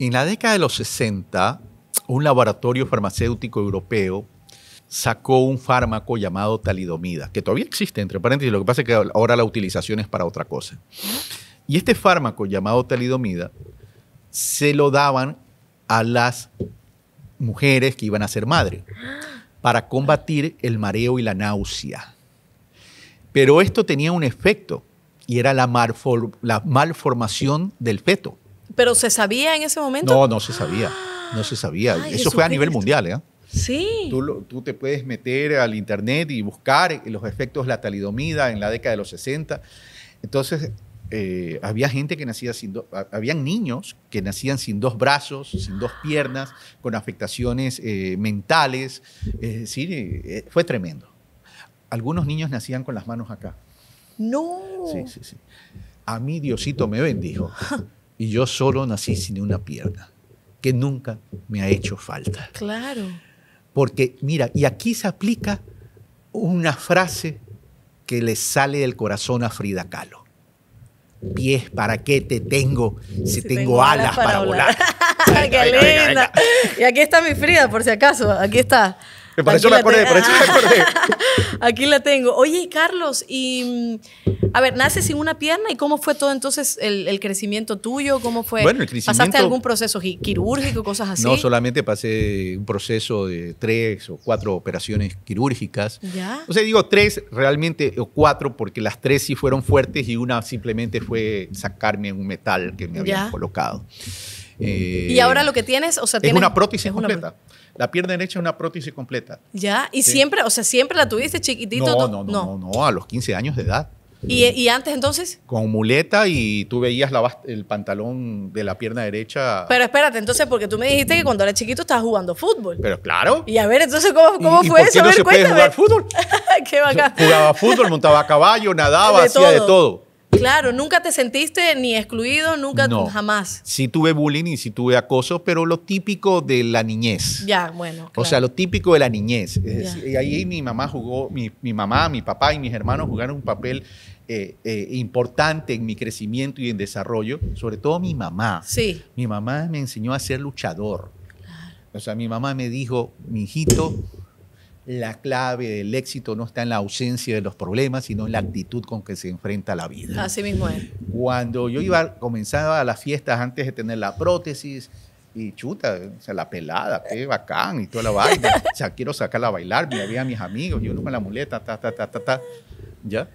en la década de los 60, un laboratorio farmacéutico europeo sacó un fármaco llamado talidomida, que todavía existe, entre paréntesis, lo que pasa es que ahora la utilización es para otra cosa. Y este fármaco llamado talidomida se lo daban a las mujeres que iban a ser madre para combatir el mareo y la náusea. Pero esto tenía un efecto y era la, malformación del feto. ¿Pero se sabía en ese momento? No, no se sabía. No se sabía. Eso fue a nivel mundial. ¿eh? Sí. Tú, tú, te puedes meter al internet y buscar los efectos de la talidomida en la década de los 60. Entonces, eh, había gente que nacía sin, habían niños que nacían sin dos brazos, sin dos piernas, con afectaciones eh, mentales. Es eh, fue tremendo. Algunos niños nacían con las manos acá. No. A mí Diosito me bendijo. Y yo solo nací sin una pierna, que nunca me ha hecho falta. Claro. Porque mira, y aquí se aplica una frase que le sale del corazón a Frida Kahlo. Pies, ¿para qué te tengo si, tengo, alas para, volar? *laughs* *laughs* ¡Qué linda! Y aquí está mi Frida, por si acaso. Aquí está. *laughs* Me pareció la acordé, por eso Aquí la tengo. Oye, Carlos, y mm, a ver, naces sin una pierna y cómo fue todo entonces el, crecimiento tuyo, cómo fue. Bueno, el crecimiento. ¿Pasaste algún proceso quirúrgico, cosas así? No, solamente pasé un proceso de tres o cuatro operaciones quirúrgicas. Ya. O sea, digo tres realmente o cuatro porque las tres sí fueron fuertes y una simplemente fue sacarme un metal que me habían colocado. Eh, y ahora lo que tienes, o sea, es una prótesis completa. La pierna derecha es una prótesis completa. Ya, y siempre, o sea, siempre la tuviste chiquitito. No, no, no, a los 15 años de edad. ¿Y, antes entonces? Con muleta y tú veías la, el pantalón de la pierna derecha. Pero espérate, entonces, porque tú me dijiste que cuando era chiquito estabas jugando fútbol. Pero claro. Y a ver, entonces, ¿cómo, cómo cómo fue eso? se puede fútbol? *laughs* qué bacán. Jugaba fútbol, montaba a caballo, nadaba, hacía de todo. Claro, nunca te sentiste ni excluido, nunca, no. jamás. Sí tuve bullying y sí tuve acoso, pero lo típico de la niñez. Ya, bueno. Claro. O sea, lo típico de la niñez. y ahí mi mamá jugó, mi, mamá, mi papá y mis hermanos jugaron un papel eh, eh, importante en mi crecimiento y en desarrollo, sobre todo mi mamá. Sí. Mi mamá me enseñó a ser luchador. Claro. O sea, mi mamá me dijo, mi hijito la clave del éxito no está en la ausencia de los problemas, sino en la actitud con que se enfrenta la vida. Así mismo es. Cuando yo iba, comenzaba a las fiestas antes de tener la prótesis, y chuta, o sea, la pelada, qué bacán, y toda la vaina. *laughs* O sea, quiero sacarla a bailar, me había a mis amigos, yo no me la muleta, ta, ta, ta, ta, ta. ¿Ya?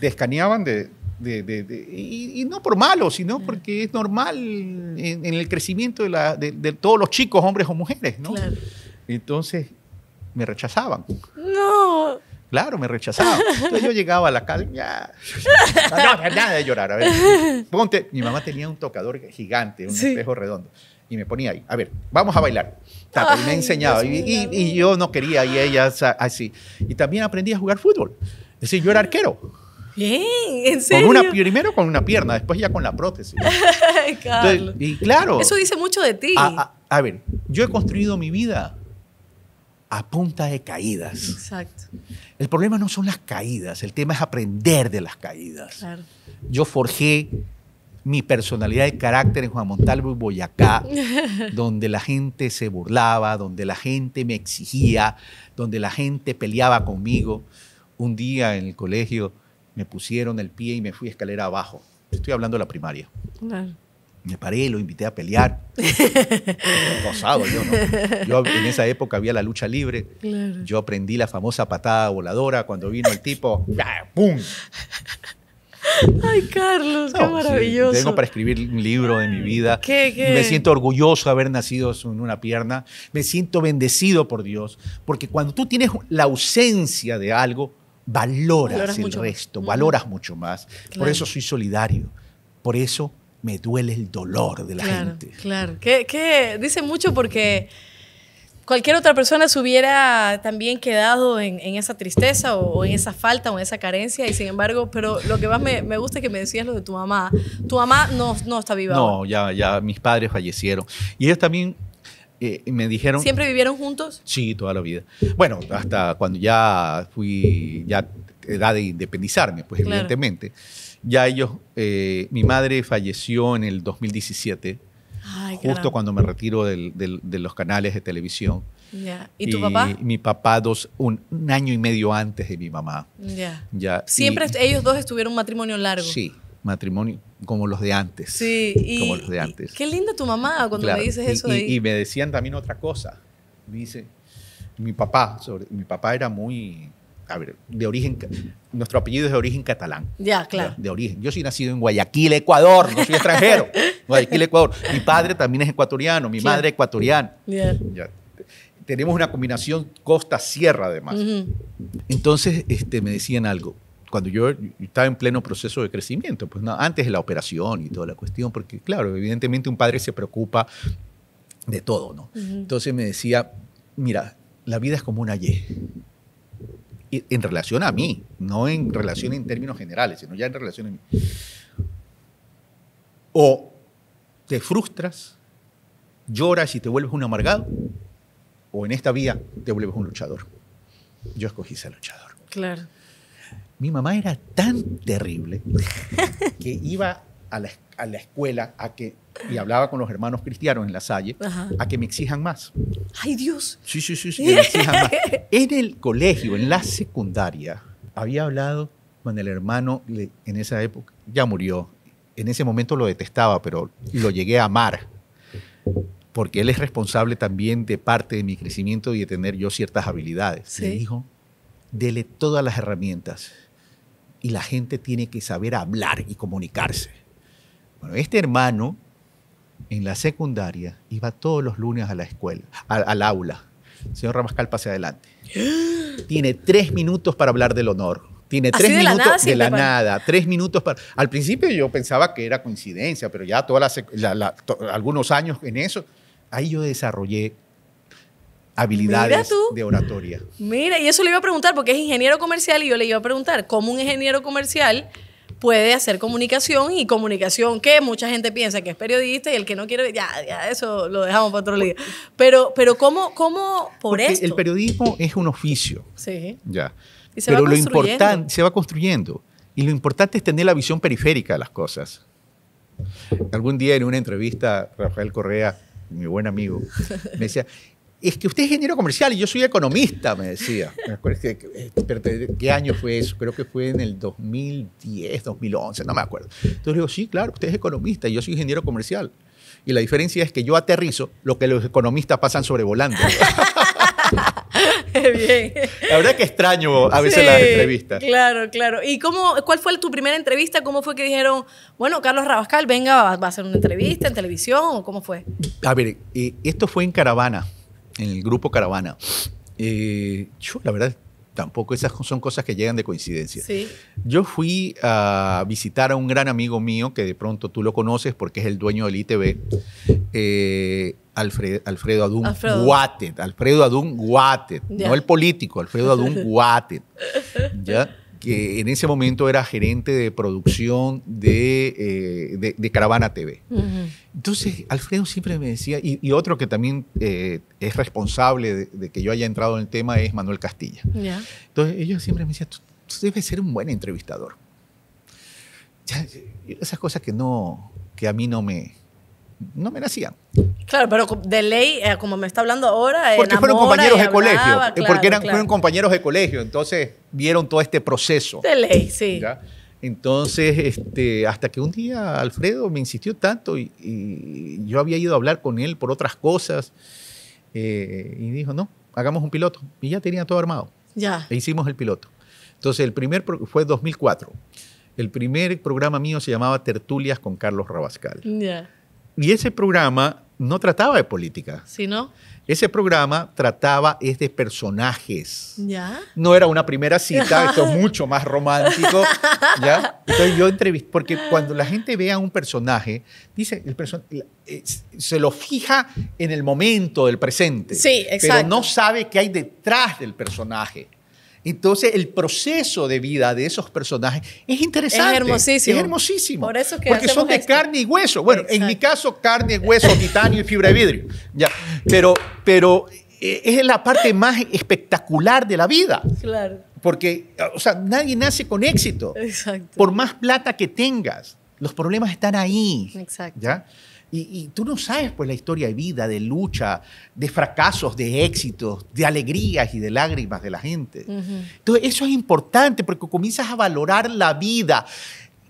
Descaneaban de, de, de, y, no por malo, sino porque es normal en, el crecimiento de, la, de, todos los chicos, hombres o mujeres, ¿no? Claro. Entonces, me rechazaban. No. Claro, me rechazaban. Entonces yo llegaba a la calle, ya. No, nada de llorar. A ver, ponte. Mi mamá tenía un tocador gigante, un espejo redondo. Y me ponía ahí, a ver, vamos a bailar. Pues, y me enseñaba. Y, y, yo no quería, y ella así. Y también aprendí a jugar fútbol. Es decir, yo era arquero. Bien, en serio. Con una, primero con una pierna, después ya con la prótesis. *laughs* y claro. Eso dice mucho de ti. a ver, yo he construido mi vida a punta de caídas. Exacto. El problema no son las caídas, el tema es aprender de las caídas. Claro. Yo forjé mi personalidad de carácter en Juan Montalvo y Boyacá, *laughs* donde la gente se burlaba, donde la gente me exigía, donde la gente peleaba conmigo. Un día en el colegio me pusieron el pie y me fui escalera abajo. Estoy hablando de la primaria. Claro me paré, lo invité a pelear. *laughs* yo, ¿no? Yo en esa época había la lucha libre. Yo aprendí la famosa patada voladora cuando vino el tipo. ¡Pum! Ay, Carlos, qué maravilloso. Tengo para escribir un libro de mi vida. ¿Qué, Me siento orgulloso de haber nacido en una pierna. Me siento bendecido por Dios. Porque cuando tú tienes la ausencia de algo, valoras, el resto, valoras mucho más. Por eso soy solidario. Por eso me duele el dolor de la gente. Claro, que, dice mucho porque cualquier otra persona se hubiera también quedado en, esa tristeza o, en esa falta o en esa carencia y sin embargo, pero lo que más me, me gusta es que me decías lo de tu mamá. Tu mamá no, no está viva. No, ya, ya mis padres fallecieron. Y ellos también eh, me dijeron... ¿Siempre vivieron juntos? Sí, toda la vida. Bueno, hasta cuando ya fui, ya edad de independizarme, pues evidentemente. Ya ellos, eh, mi madre falleció en el 2017, justo cuando me retiro de los canales de televisión. ¿Y tu papá? Mi papá dos, un, año y medio antes de mi mamá. Ya. Siempre ellos dos estuvieron un matrimonio largo. Sí, matrimonio como los de antes. Sí, como los de antes. qué linda tu mamá cuando me dices eso. y, me decían también otra cosa. Me dice, mi papá, sobre, mi papá era muy, a ver, de origen, nuestro apellido es de origen catalán. Ya, claro. De, origen. Yo soy nacido en Guayaquil, Ecuador, no soy extranjero. *laughs* Guayaquil, Ecuador. Mi padre también es ecuatoriano, mi madre ecuatoriana. Tenemos una combinación costa-sierra, además. Entonces, este, me decían algo. Cuando yo, estaba en pleno proceso de crecimiento, pues antes de la operación y toda la cuestión, porque claro, evidentemente un padre se preocupa de todo, ¿no? Entonces me decía, mira, la vida es como una Y en relación a mí, no en relación en términos generales, sino ya en relación a mí. O te frustras, lloras y te vuelves un amargado, o en esta vía te vuelves un luchador. Yo escogí ser luchador. Claro. Mi mamá era tan terrible *laughs* que iba a la escuela a la escuela a que, y hablaba con los hermanos cristianos en la salle, a que me exijan más. ¡Ay, Dios! Sí, sí, sí, sí *laughs* En el colegio, en la secundaria, había hablado con el hermano en esa época, ya murió. En ese momento lo detestaba, pero lo llegué a amar porque él es responsable también de parte de mi crecimiento y de tener yo ciertas habilidades. se Le dijo, dele todas las herramientas y la gente tiene que saber hablar y comunicarse. Bueno, este hermano en la secundaria iba todos los lunes a la escuela, al, aula. Señor Ramascal, pase adelante. Tiene tres minutos para hablar del honor. Tiene tres minutos la nada, de la nada, tres minutos para... Al principio yo pensaba que era coincidencia, pero ya todas algunos años en eso, ahí yo desarrollé habilidades de oratoria. Mira, y eso le iba a preguntar, porque es ingeniero comercial y yo le iba a preguntar, ¿cómo un ingeniero comercial puede hacer comunicación y comunicación que mucha gente piensa que es periodista y el que no quiere, ya, ya eso lo dejamos para otro día. Pero, pero ¿cómo, cómo por eso? El periodismo es un oficio. Sí. Ya. pero lo importante se va construyendo. Y lo importante es tener la visión periférica de las cosas. Algún día en una entrevista, Rafael Correa, mi buen amigo, me decía, es que usted es ingeniero comercial y yo soy economista, me decía. *laughs* Eh, ¿Qué año fue eso? Creo que fue en el 2010, 2011, no me acuerdo. Entonces le digo, sí, claro, usted es economista y yo soy ingeniero comercial. Y la diferencia es que yo aterrizo lo que los economistas pasan sobrevolando. *laughs* Bien. La verdad es que extraño a veces las entrevistas. Claro, claro. ¿Y cómo, cuál fue tu primera entrevista? ¿Cómo fue que dijeron, bueno, Carlos Rabascal, venga, va a hacer una entrevista en televisión? cómo fue? A ver, eh, esto fue en Caravana en el grupo Caravana. Eh, yo, la verdad, tampoco esas son cosas que llegan de coincidencia. Sí. Yo fui a visitar a un gran amigo mío, que de pronto tú lo conoces porque es el dueño del ITV, eh, Alfredo Adún Guatet. Alfredo Adún Guatet. No el político, Alfredo Adún *laughs* Guatet. ¿Ya? que en ese momento era gerente de producción de, eh, Caravana TV. Entonces, Alfredo siempre me decía, y, otro que también eh, es responsable de, que yo haya entrado en el tema es Manuel Castilla. Entonces, ellos siempre me decían, tú, debes ser un buen entrevistador. esas cosas que no, que a mí no me, no me nacían. Claro, pero de ley, eh, como me está hablando ahora. Porque fueron compañeros de colegio. Eh, porque eran, fueron compañeros de colegio. Entonces vieron todo este proceso. De ley, sí. Entonces, este, hasta que un día Alfredo me insistió tanto y, yo había ido a hablar con él por otras cosas. Eh, y dijo, no, hagamos un piloto. Y ya tenía todo armado. Ya. E hicimos el piloto. Entonces, el primer fue 2004. El primer programa mío se llamaba Tertulias con Carlos Rabascal. Ya. Y ese programa no trataba de política. Sino. Ese programa trataba es de personajes. ¿Ya? No era una primera cita, *laughs* esto es mucho más romántico. ¿ya? Entonces yo entrevisté, porque cuando la gente ve a un personaje, dice, el se lo fija en el momento del presente. Sí, exacto. Pero no sabe qué hay detrás del personaje. Entonces, el proceso de vida de esos personajes es interesante. Es hermosísimo. Es hermosísimo. porque son de carne y hueso. Bueno, en mi caso, carne, hueso, titanio y fibra de vidrio. Ya. Pero, pero eh, es la parte más espectacular de la vida. Claro. Porque, o sea, nadie nace con éxito. Exacto. Por más plata que tengas, los problemas están ahí. Exacto. ¿ya? Y, tú no sabes pues la historia de vida, de lucha, de fracasos, de éxitos, de alegrías y de lágrimas de la gente. Entonces eso es importante porque comienzas a valorar la vida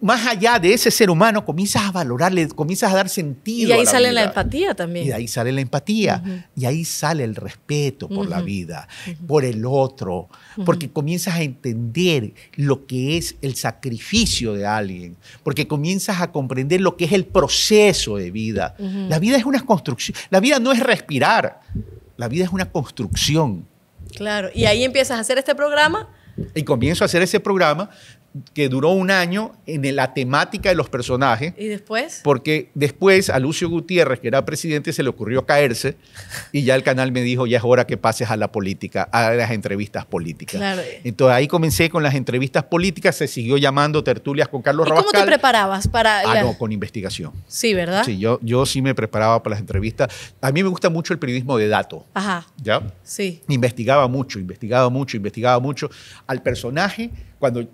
más allá de ese ser humano, comienzas a valorarle, comienzas a dar sentido. Y ahí sale la empatía también. Y ahí sale la empatía. Y ahí sale el respeto por la vida, por el otro. Porque comienzas a entender lo que es el sacrificio de alguien. Porque comienzas a comprender lo que es el proceso de vida. La vida es una construcción. La vida no es respirar. La vida es una construcción. Claro. Y ahí empiezas a hacer este programa. Y comienzo a hacer ese programa que duró un año en la temática de los personajes. ¿Y después? Porque después a Lucio Gutiérrez, que era presidente, se le ocurrió caerse y ya el canal me dijo, ya es hora que pases a la política, a las entrevistas políticas. Claro. Entonces ahí comencé con las entrevistas políticas, se siguió llamando tertulias con Carlos ¿Y ¿Cómo te preparabas para...? Ah, no, con investigación. Sí, ¿verdad? Sí, yo, yo sí me preparaba para las entrevistas. A mí me gusta mucho el periodismo de datos. Ajá. ¿Ya? Sí. Investigaba mucho, investigaba mucho, investigaba mucho al personaje cuando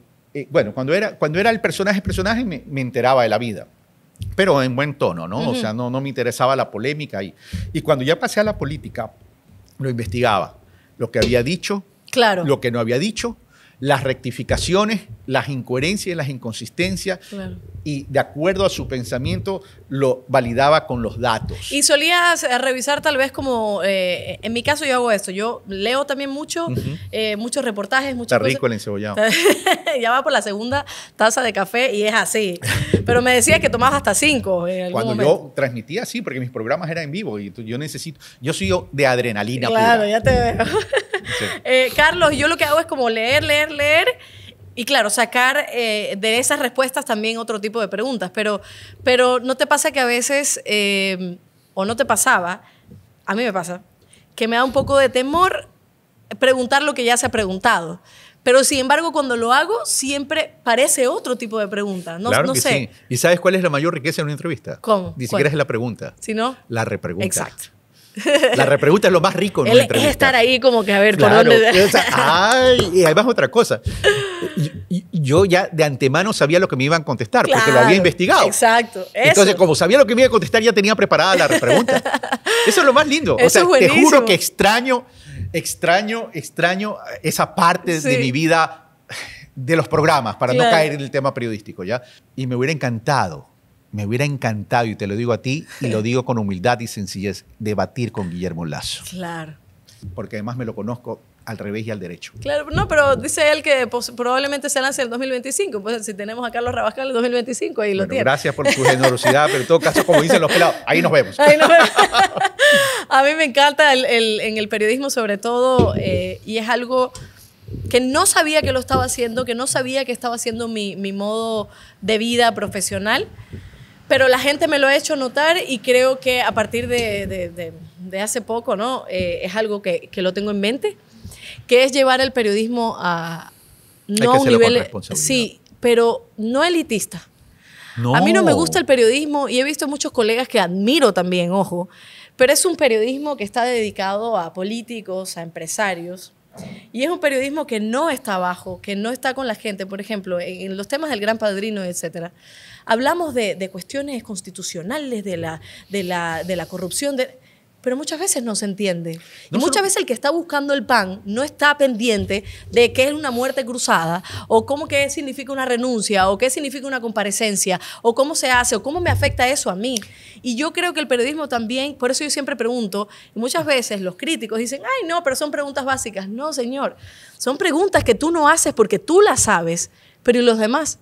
bueno, cuando era, cuando era el personaje, personaje me, enteraba de la vida pero en buen tono, ¿no? O sea, no, no me interesaba la polémica. Y, y cuando ya pasé a la política, lo investigaba, lo que había dicho, claro. lo que no había dicho, las rectificaciones, las incoherencias, las inconsistencias y de acuerdo a su pensamiento lo validaba con los datos. Y solías eh, revisar tal vez como, eh, en mi caso yo hago esto, yo leo también mucho, eh, muchos reportajes, muchas Está rico el encebollado. *laughs* ya va por la segunda taza de café y es así. Pero me decía que tomabas hasta cinco. Cuando yo transmitía, sí, porque mis programas eran en vivo y yo necesito, yo soy de adrenalina. Claro, ya te veo. *laughs* Carlos, yo lo que hago es como leer, leer leer, Y claro, sacar eh, de esas respuestas también otro tipo de preguntas. Pero, pero no te pasa que a veces, eh, o no te pasaba, a mí me pasa, que me da un poco de temor preguntar lo que ya se ha preguntado. Pero sin embargo, cuando lo hago, siempre parece otro tipo de pregunta. No, sé. ¿Y sabes cuál es la mayor riqueza en una entrevista? ¿Cómo? Ni siquiera es la pregunta. Sino. La repregunta. Exacto. La repregunta es lo más rico. En estar ahí como que a ver por dónde. ay, y además otra cosa. Yo ya de antemano sabía lo que me iban a contestar porque lo había investigado. Exacto. Entonces, como sabía lo que me iba a contestar, ya tenía preparada la repregunta *laughs* Eso es lo más lindo. Eso o sea, te juro que extraño, extraño, extraño esa parte de mi vida de los programas para no caer en el tema periodístico, ¿ya? Y me hubiera encantado me hubiera encantado, y te lo digo a ti, y lo digo con humildad y sencillez, debatir con Guillermo Lazo. Claro. Porque además me lo conozco al revés y al derecho. Claro, no, pero dice él que probablemente se lance en 2025. Pues si tenemos a Carlos Rabascal en 2025, ahí lo tiene. Gracias por tu generosidad, pero en todo caso, como dicen los pelados, ahí nos vemos. Ahí nos vemos. *laughs* a mí me encanta en el periodismo, sobre todo, eh, y es algo que no sabía que lo estaba haciendo, que no sabía que estaba haciendo mi, mi modo de vida profesional pero la gente me lo ha hecho notar y creo que a partir de, hace poco, ¿no? Eh, es algo que, lo tengo en mente, que es llevar el periodismo a no a un nivel... Sí, pero no elitista. No. A mí no me gusta el periodismo y he visto muchos colegas que admiro también, ojo, pero es un periodismo que está dedicado a políticos, a empresarios. Y es un periodismo que no está abajo, que no está con la gente. Por ejemplo, en los temas del Gran Padrino, etcétera hablamos de, cuestiones constitucionales, de la, de la, corrupción, pero muchas veces no se entiende. y muchas veces el que está buscando el pan no está pendiente de qué es una muerte cruzada, o cómo que significa una renuncia, o qué significa una comparecencia, o cómo se hace, o cómo me afecta eso a mí. Y yo creo que el periodismo también, por eso yo siempre pregunto, y muchas veces los críticos dicen, ay, no, pero son preguntas básicas. No, señor, son preguntas que tú no haces porque tú las sabes, pero ¿y los demás?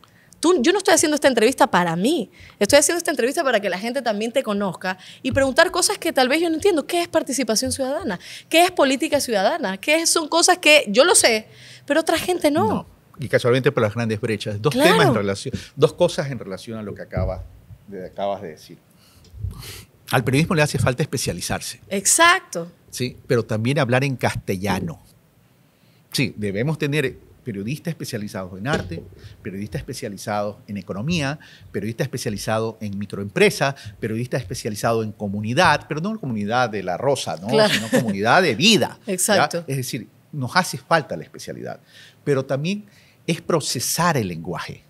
yo no estoy haciendo esta entrevista para mí, estoy haciendo esta entrevista para que la gente también te conozca y preguntar cosas que tal vez yo no entiendo. ¿Qué es participación ciudadana? ¿Qué es política ciudadana? ¿Qué son cosas que yo lo sé, pero otra gente no. Y casualmente por las grandes brechas. Dos temas en relación, dos cosas en relación a lo que acabas de, acabas de decir. Al periodismo le hace falta especializarse. Exacto. Sí, pero también hablar en castellano. Sí, debemos tener periodistas especializados en arte, periodistas especializados en economía, periodistas especializados en microempresa, periodistas especializados en comunidad, pero no comunidad de la rosa, sino comunidad de vida. Exacto. Es decir, nos hace falta la especialidad, pero también es procesar el lenguaje.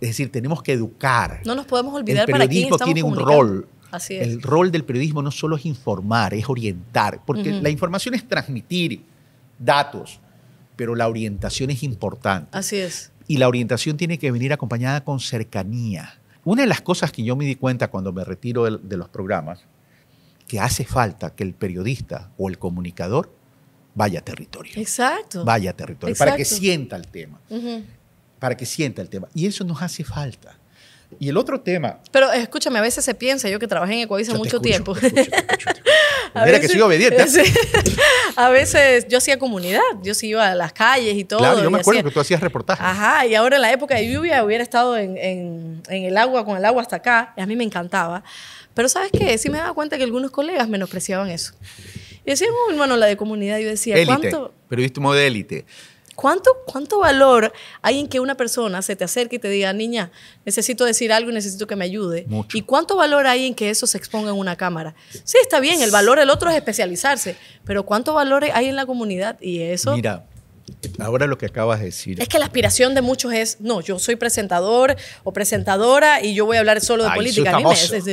Es decir, tenemos que educar. No nos podemos olvidar el periodismo tiene un rol. Así es. El rol del periodismo no solo es informar, es orientar, porque la información es transmitir datos, pero la orientación es importante. Así es. Y la orientación tiene que venir acompañada con cercanía. Una de las cosas que yo me di cuenta cuando me retiro de, los programas, que hace falta que el periodista o el comunicador vaya a territorio. Exacto. Vaya a territorio, para que sienta el tema. Para que sienta el tema. Y eso nos hace falta. Y el otro tema. Pero escúchame, a veces se piensa, yo que trabajé en hace mucho tiempo. que soy obediente. *laughs* a veces yo hacía comunidad, yo sí iba a las calles y todo. Claro, yo me acuerdo que tú hacías reportajes. Ajá, y ahora en la época de lluvia hubiera estado en, el agua, con el agua hasta acá, y a mí me encantaba. Pero ¿sabes qué? Sí me daba cuenta que algunos colegas menospreciaban eso. Y un hermano, la de comunidad, yo decía, élite, ¿cuánto? Periodismo de élite. ¿Cuánto, valor hay en que una persona se te acerque y te diga, niña, necesito decir algo y necesito que me ayude? ¿Y cuánto valor hay en que eso se exponga en una cámara? Sí, está bien, el valor del otro es especializarse, pero ¿cuánto valor hay en la comunidad? Y eso... Mira, Ahora lo que acabas de decir. Es que la aspiración de muchos es, no, yo soy presentador o presentadora y yo voy a hablar solo de política.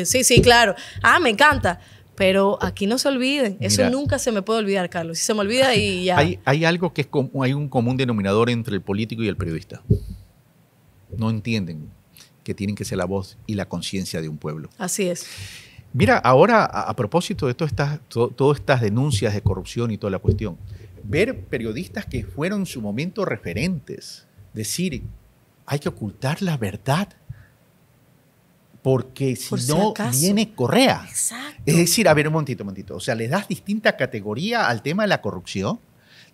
sí, sí, claro. Ah, me encanta. Pero aquí no se olviden. Eso nunca se me puede olvidar, Carlos. Si se me olvida y ya. Hay, algo que es como, hay un común denominador entre el político y el periodista. No entienden que tienen que ser la voz y la conciencia de un pueblo. Así es. Mira, ahora a, propósito de todas estas, todas estas denuncias de corrupción y toda la cuestión, ver periodistas que fueron en su momento referentes, decir, hay que ocultar la verdad porque si, no viene Correa. Exacto. Es decir, a ver, un momentito, un momentito. O sea, ¿les das distinta categoría al tema de la corrupción.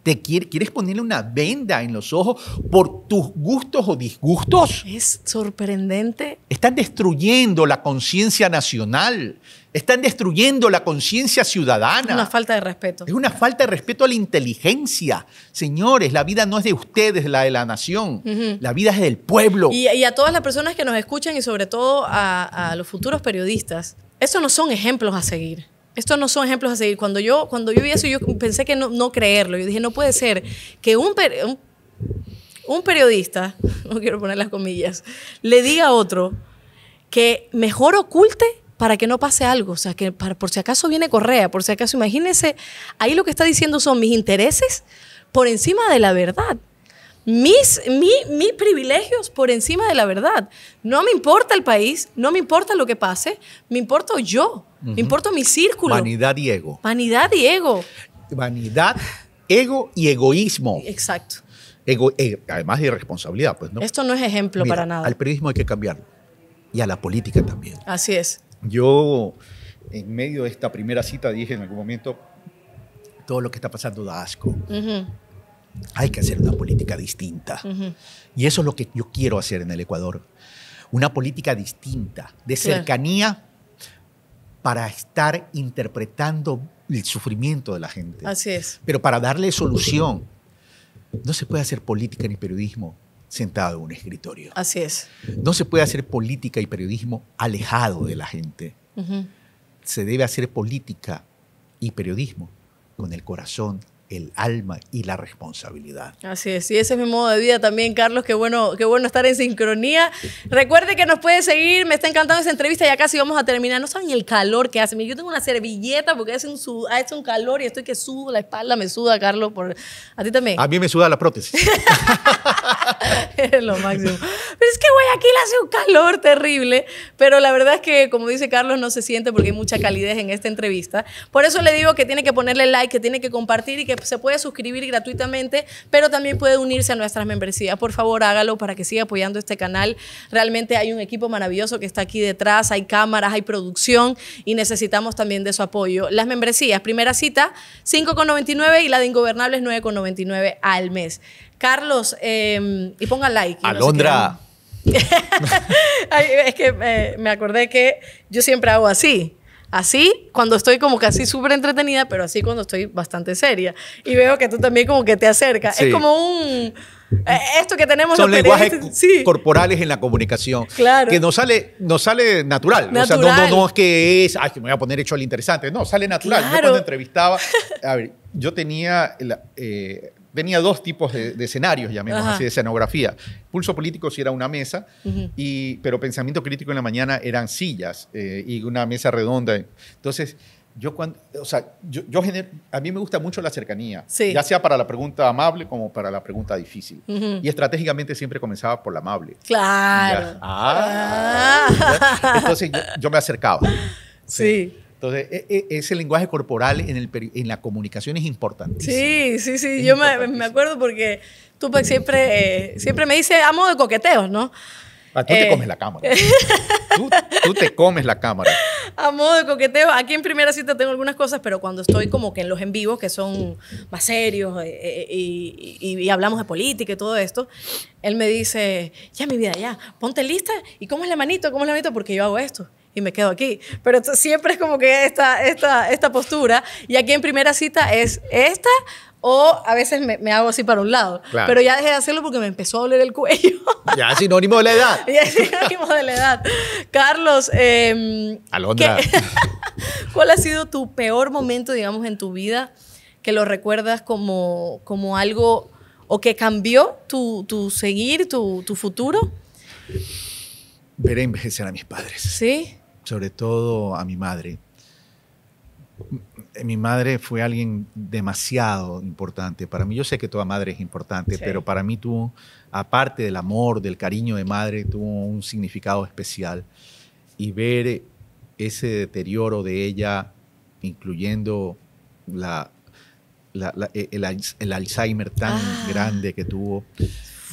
Te quieres ponerle una venda en los ojos por tus gustos o disgustos. Es sorprendente. Están destruyendo la conciencia nacional. Están destruyendo la conciencia ciudadana. Es una falta de respeto. Es una falta de respeto a la inteligencia. Señores, la vida no es de ustedes, la de la nación. La vida es del pueblo. Y, a todas las personas que nos escuchan y sobre todo a, los futuros periodistas, estos no son ejemplos a seguir. Estos no son ejemplos a seguir. Cuando yo, cuando yo vi eso, yo pensé que no, creerlo. Yo dije, no puede ser que un, un periodista, *laughs* no quiero poner las comillas, le diga a otro que mejor oculte para que no pase algo, o sea, que por si acaso viene Correa, por si acaso, imagínense, ahí lo que está diciendo son mis intereses por encima de la verdad. Mis, mis privilegios por encima de la verdad. No me importa el país, no me importa lo que pase, me importo yo, me importa mi círculo. Vanidad y ego. Vanidad y ego. Vanidad, ego y egoísmo. Exacto. Ego, e, además de irresponsabilidad, pues no. Esto no es ejemplo para nada. Al periodismo hay que cambiarlo y a la política también. Así es. Yo, en medio de esta primera cita, dije en algún momento, todo lo que está pasando da asco. Hay que hacer una política distinta. Y eso es lo que yo quiero hacer en el Ecuador. Una política distinta, de cercanía para estar interpretando el sufrimiento de la gente. Así es. Pero para darle solución. No se puede hacer política ni periodismo sentado en un escritorio. Así es. No se puede hacer política y periodismo alejado de la gente. Se debe hacer política y periodismo con el corazón el alma y la responsabilidad. Así es, y ese es mi modo de vida también, Carlos. Qué bueno, qué bueno estar en sincronía. Recuerde que nos puede seguir, me está encantando esta entrevista, ya casi vamos a terminar. No saben el calor que hace. Yo tengo una servilleta porque hace un, hecho un calor y estoy que sudo, la espalda me suda, Carlos. Por... A ti también. A mí me suda la prótesis. *laughs* es lo máximo. Pero es que Guayaquil hace un calor terrible, pero la verdad es que, como dice Carlos, no se siente porque hay mucha calidez en esta entrevista. Por eso le digo que tiene que ponerle like, que tiene que compartir y que se puede suscribir gratuitamente, pero también puede unirse a nuestras membresías. Por favor, hágalo para que siga apoyando este canal. Realmente hay un equipo maravilloso que está aquí detrás, hay cámaras, hay producción y necesitamos también de su apoyo. Las membresías, primera cita, 5,99 y la de Ingobernables, 9,99 al mes. Carlos, em, y ponga like. Alondra. *laughs* es que eh, me acordé que yo siempre hago así. Así cuando estoy como casi súper entretenida, pero así cuando estoy bastante seria. Y veo que tú también como que te acercas. Es como un... Eh, esto que tenemos son los lenguajes corporales en la comunicación claro. que nos sale sale natural, o sea no, es que es ay que me voy a poner hecho al interesante no sale natural yo cuando entrevistaba *laughs* a ver yo tenía eh, venía dos tipos de, escenarios, llamémoslo así, de escenografía. Pulso político sí era una mesa, y, pero pensamiento crítico en la mañana eran sillas eh, y una mesa redonda. Entonces, yo cuando, o sea, yo, a mí me gusta mucho la cercanía, sí. ya sea para la pregunta amable como para la pregunta difícil. Y estratégicamente siempre comenzaba por la amable. Claro. Ah. Ah. Entonces yo, me acercaba. sí. sí. Entonces, e, e, ese lenguaje corporal en, la comunicación es importantísimo. Sí, sí, sí. Yo me, acuerdo porque tú siempre, siempre me dice modo de coqueteos, ¿no? Ah, eh, *laughs* tú te comes la cámara. tú, te comes la cámara. A modo de coqueteo, aquí en primera cita tengo algunas cosas, pero cuando estoy como que en los en vivos, que son más serios eh, eh, y, y, hablamos de política y todo esto, él me dice, ya mi vida, ya, ponte lista y cómo es la manito, cómo es la manito, porque yo hago esto y me quedo aquí. Pero siempre es como que esta, esta, esta postura. Y aquí en primera cita es esta o a veces me, hago así para un lado. Pero ya dejé de hacerlo porque me empezó a doler el cuello. *laughs* ya es sinónimo de la edad. *laughs* ya es sinónimo de la edad. Carlos. Em, Alondra. *laughs* ¿Cuál ha sido tu peor momento, digamos, en tu vida que lo recuerdas como, como algo o que cambió tu, tu seguir, tu, tu futuro? Ver envejecer a mis padres. Sí sobre todo a mi madre. Mi madre fue alguien demasiado importante para mí. Yo sé que toda madre es importante, pero para mí tuvo, aparte del amor, del cariño de madre, tuvo un significado especial. Y ver ese deterioro de ella, incluyendo la, e, el, Alzheimer tan ah. grande que tuvo,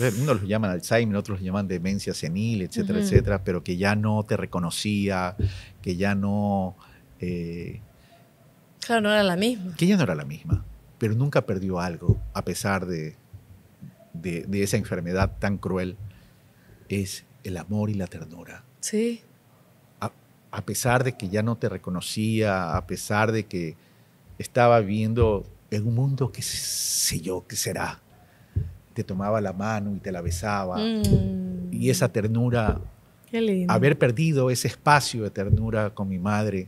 unos los llaman Alzheimer, otros los llaman demencia senil, etcétera, etcétera, pero que ya no te reconocía, que ya no... claro, eh, no era la misma. Que ya no era la misma, pero nunca perdió algo a pesar de, esa enfermedad tan cruel. Es el amor y la ternura. Sí. A, pesar de que ya no te reconocía, a pesar de que estaba viviendo en un mundo que sé yo que será, te tomaba la mano y te la besaba. Mm. Y esa ternura, haber perdido ese espacio de ternura con mi madre,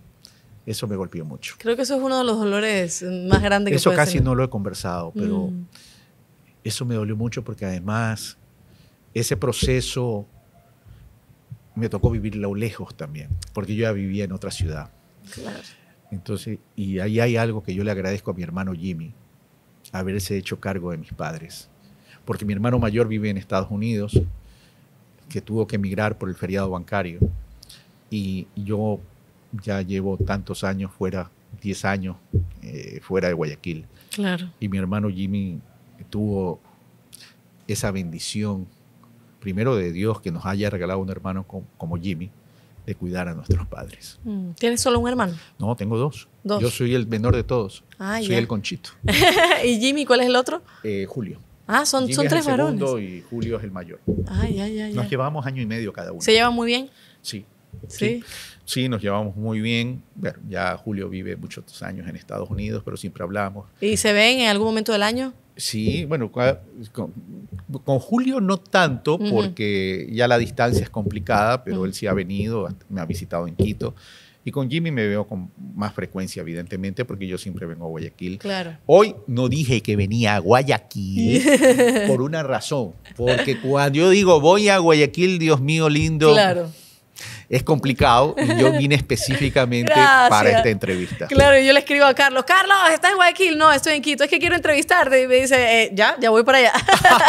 eso me golpeó mucho. Creo que eso es uno de los dolores más grandes que Eso casi no lo he conversado, pero mm. eso me dolió mucho porque además ese proceso me tocó vivirlo lejos también, porque yo ya vivía en otra ciudad. Entonces, y ahí hay algo que yo le agradezco a mi hermano Jimmy, haberse hecho cargo de mis padres porque mi hermano mayor vive en Estados Unidos, que tuvo que emigrar por el feriado bancario. Y yo ya llevo tantos años fuera, 10 años eh, fuera de Guayaquil. Claro. Y mi hermano Jimmy tuvo esa bendición, primero de Dios, que nos haya regalado un hermano como, Jimmy, de cuidar a nuestros padres. Mm, ¿Tienes solo un hermano? No, tengo dos. Yo soy el menor de todos. Ah, soy el conchito. *laughs* ¿Y Jimmy, cuál es el otro? Eh, Julio. Ah, son, son tres es el varones. y Julio es el mayor. Ay, ay, ay, nos llevamos año y medio cada uno. ¿Se llevan muy bien? Sí. Sí. sí. nos llevamos muy bien. ya Julio vive muchos años en Estados Unidos, pero siempre hablamos. ¿Y se ven en algún momento del año? Sí, bueno, con, con Julio no tanto, porque ya la distancia es complicada, pero él sí ha venido, me ha visitado en Quito con Jimmy me veo con más frecuencia, evidentemente, porque yo siempre vengo a Guayaquil. Hoy no dije que venía a Guayaquil *laughs* por una razón, porque cuando yo digo voy a Guayaquil, Dios mío lindo. es complicado y yo *laughs* vine específicamente para esta entrevista. Claro, yo le escribo a Carlos, Carlos, ¿estás en Guayaquil? No, estoy en Quito, es que quiero entrevistarte. Y me dice, eh, ya, ya voy para allá.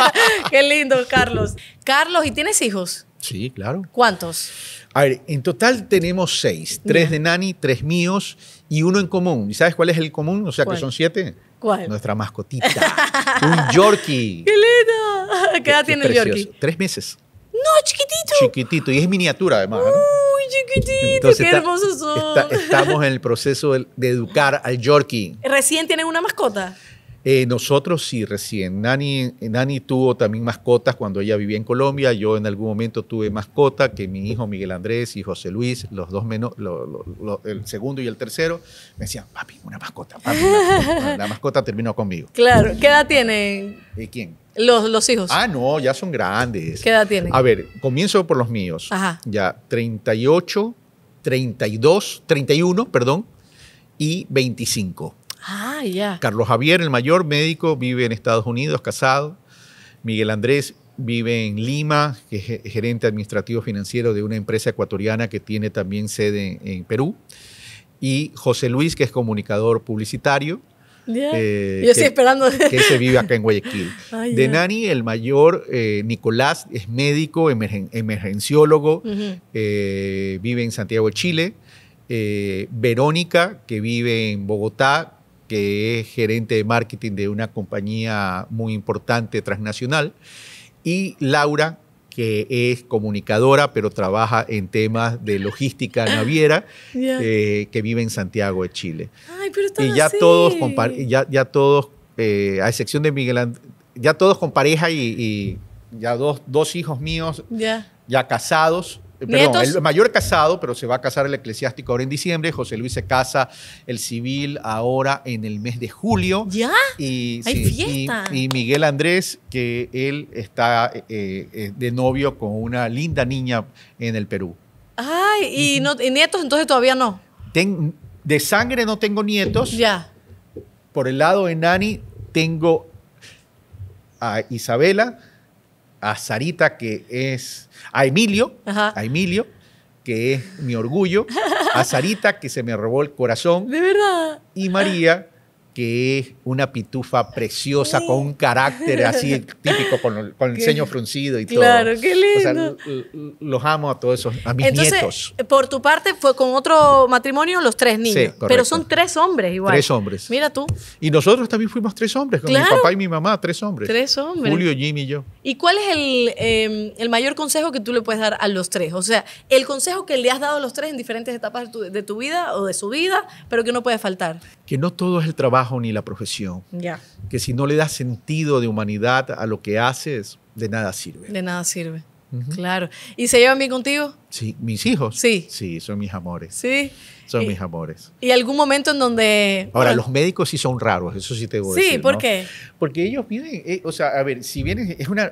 *laughs* Qué lindo, Carlos. Carlos, ¿y tienes hijos? Sí, claro. ¿Cuántos? A ver, en total tenemos seis. Tres de Nani, tres míos y uno en común. ¿Y sabes cuál es el común? O sea, que son siete. ¿Cuál? Nuestra mascotita. *laughs* un Yorkie. ¡Qué linda! ¿Qué edad tiene el Yorkie? Tres meses. No, chiquitito. Chiquitito. Y es miniatura además. ¡Uy, chiquitito, qué hermosos son. estamos en el proceso de, de, educar al Yorkie. ¿Recién tienen una mascota? Eh, nosotros sí, recién. Nani, tuvo también mascotas cuando ella vivía en Colombia. Yo en algún momento tuve mascota que mi hijo Miguel Andrés y José Luis, los dos menos, el segundo y el tercero, me decían, papi, una mascota, papi, una mascota. La mascota terminó conmigo. Claro. ¿Qué edad tienen? ¿Y eh, quién? Los, hijos. Ah, no, ya son grandes. ¿Qué edad tienen? A ver, comienzo por los míos. Ya, 38, 32, 31, perdón, y 25. Ah, ya. Carlos Javier, el mayor médico, vive en Estados Unidos, casado. Miguel Andrés vive en Lima, que es gerente administrativo financiero de una empresa ecuatoriana que tiene también sede en, Perú. Y José Luis, que es comunicador publicitario. Eh, Yo estoy esperando. Que se vive acá en Guayaquil. *laughs* De Nani, el mayor, eh, Nicolás, es médico, emergenciólogo, eh, vive en Santiago de Chile. Verónica, que vive en Bogotá, que es gerente de marketing de una compañía muy importante transnacional, y Laura, que es comunicadora, pero trabaja en temas de logística naviera, *laughs* eh, que vive en Santiago de Chile. y ya, Todos ya, eh, todos, a excepción de Miguel, ya todos con pareja y, ya dos, hijos míos, ya casados, Perdón, el mayor casado, pero se va a casar el eclesiástico ahora en diciembre. José Luis se casa el civil ahora en el mes de julio. ¿Ya? Y, Hay fiesta. Y, Miguel Andrés, que él está eh, eh, de novio con una linda niña en el Perú. Ay, ¿y, nietos entonces todavía no? de sangre no tengo nietos. Ya. Por el lado de Nani tengo a Isabela, a Sarita, que es. a Emilio, a Emilio, que es mi orgullo, a Sarita, que se me robó el corazón. De verdad. Y María, que es una pitufa preciosa con un carácter así típico, con, el, con ceño fruncido y todo. Claro, qué lindo. los amo a todos esos, a mis Entonces, Por tu parte, fue con otro matrimonio los tres niños. Sí, correcto. Pero son tres hombres igual. Tres hombres. Mira tú. Y nosotros también fuimos tres hombres, con mi papá y mi mamá, tres hombres. Tres hombres. Julio, Jimmy y yo. ¿Y cuál es em, el, mayor consejo que tú le puedes dar a los tres? O sea, el consejo que le has dado a los tres en diferentes etapas de tu vida o de su vida, pero que no puede faltar. Que no todo es el trabajo ni la profesión. ya Que si no le das sentido de humanidad a lo que haces, de nada sirve. De nada sirve. Claro. ¿Y se llevan bien contigo? Sí, mis hijos. Sí. Sí, son mis amores. Sí. Son mis amores. ¿Y algún momento en donde... Ahora, los médicos sí son raros, eso sí te voy a decir. Sí, ¿por qué? Porque ellos vienen, eh, o sea, a ver, si bien es, una,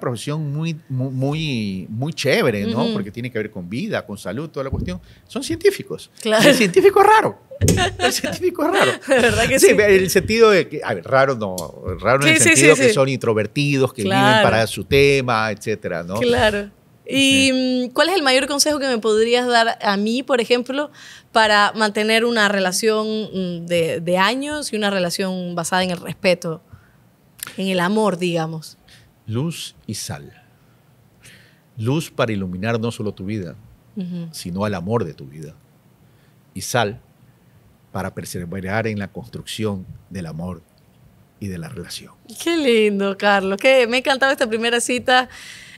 profesión muy, muy, muy chévere, ¿no? Porque tiene que ver con vida, con salud, toda la cuestión. Son científicos. Claro. El científico es raro. *laughs* El científico es raro. verdad que sí. sí. el sentido de que, a ver, raro no, raro en el sentido de que son introvertidos, que viven para su tema, etcétera, ¿no? Claro. ¿Y mm, cuál es el mayor consejo que me podrías dar a mí, por ejemplo, para mantener una relación mm, de, años y una relación basada en el respeto, en el amor, digamos? Luz y sal. Luz para iluminar no solo tu vida, sino al amor de tu vida. Y sal para perseverar en la construcción del amor y de la relación. Qué lindo, Carlos. me ha encantado esta primera cita.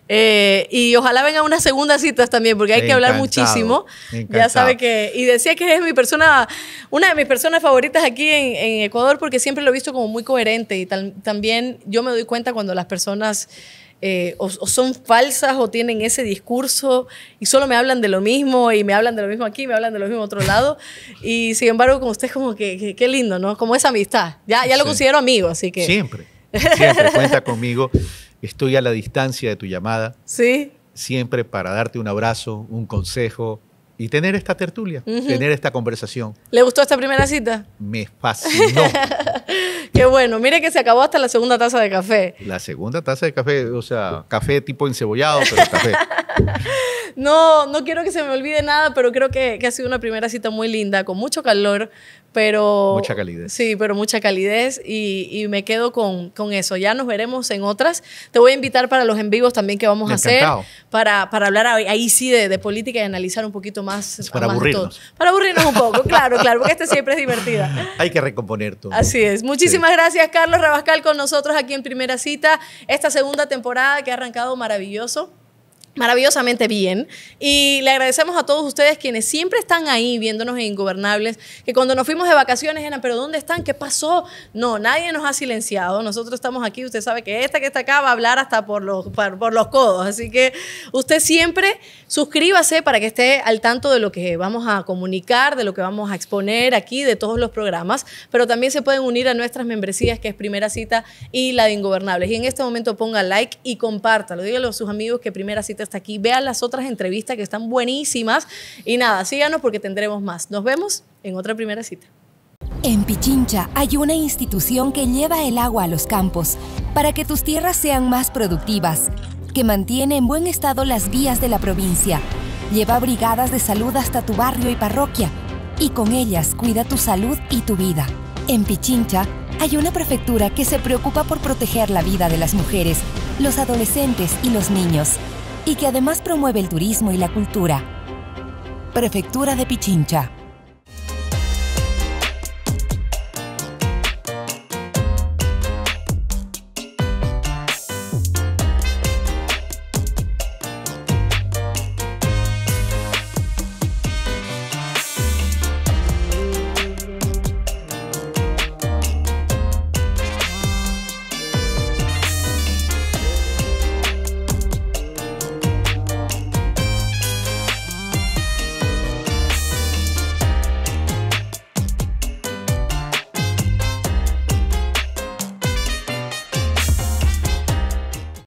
Eh, y ojalá vengan unas segundas citas también, porque hay que hablar muchísimo. Ya sabe que. Y decía que es mi persona, una de mis personas favoritas aquí en, Ecuador, porque siempre lo he visto como muy coherente. Y también yo me doy cuenta cuando las personas. Eh, o, son falsas o tienen ese discurso y solo me hablan de lo mismo y me hablan de lo mismo aquí, me hablan de lo mismo otro *laughs* lado. Y sin embargo, con usted es como que, qué lindo, ¿no? Como esa amistad. Ya, ya lo considero amigo, así que... Siempre. Siempre cuenta conmigo. *laughs* Estoy a la distancia de tu llamada. Sí. Siempre para darte un abrazo, un consejo y tener esta tertulia, tener esta conversación. ¿Le gustó esta primera cita? Me fascinó. *laughs* Qué bueno. Mire que se acabó hasta la segunda taza de café. La segunda taza de café, o sea, café tipo encebollado, pero café. *laughs* no, no quiero que se me olvide nada, pero creo que, ha sido una primera cita muy linda, con mucho calor, pero... Mucha calidez. Sí, pero mucha calidez y, me quedo con, eso. Ya nos veremos en otras. Te voy a invitar para los en vivos también que vamos a hacer, para, para hablar ahí, sí de, política y analizar un poquito más. para aburrirnos. Para aburrirnos un poco, claro, claro, porque esta siempre es divertida. *laughs* Hay que recomponer todo. Así es. Muchísimas gracias, Carlos Rabascal, con nosotros aquí en Primera Cita. Esta segunda temporada que ha arrancado maravilloso maravillosamente bien. Y le agradecemos a todos ustedes quienes siempre están ahí viéndonos en Ingobernables, que cuando nos fuimos de vacaciones eran, pero ¿dónde están? ¿Qué pasó? No, nadie nos ha silenciado. Nosotros estamos aquí, usted sabe que esta que está acá va a hablar hasta por los, por, los codos. Así que usted siempre suscríbase para que esté al tanto de lo que vamos a comunicar, de lo que vamos a exponer aquí, de todos los programas, pero también se pueden unir a nuestras membresías, que es Primera Cita y la de Ingobernables. Y en este momento ponga like y compártalo. Dígalo a sus amigos que Primera Cita hasta aquí. Vean las otras entrevistas que están buenísimas. Y nada, síganos porque tendremos más. Nos vemos en otra primera cita. En Pichincha hay una institución que lleva el agua a los campos para que tus tierras sean más productivas, que mantiene en buen estado las vías de la provincia, lleva brigadas de salud hasta tu barrio y parroquia y con ellas cuida tu salud y tu vida. En Pichincha hay una prefectura que se preocupa por proteger la vida de las mujeres, los adolescentes y los niños y que además promueve el turismo y la cultura. Prefectura de Pichincha.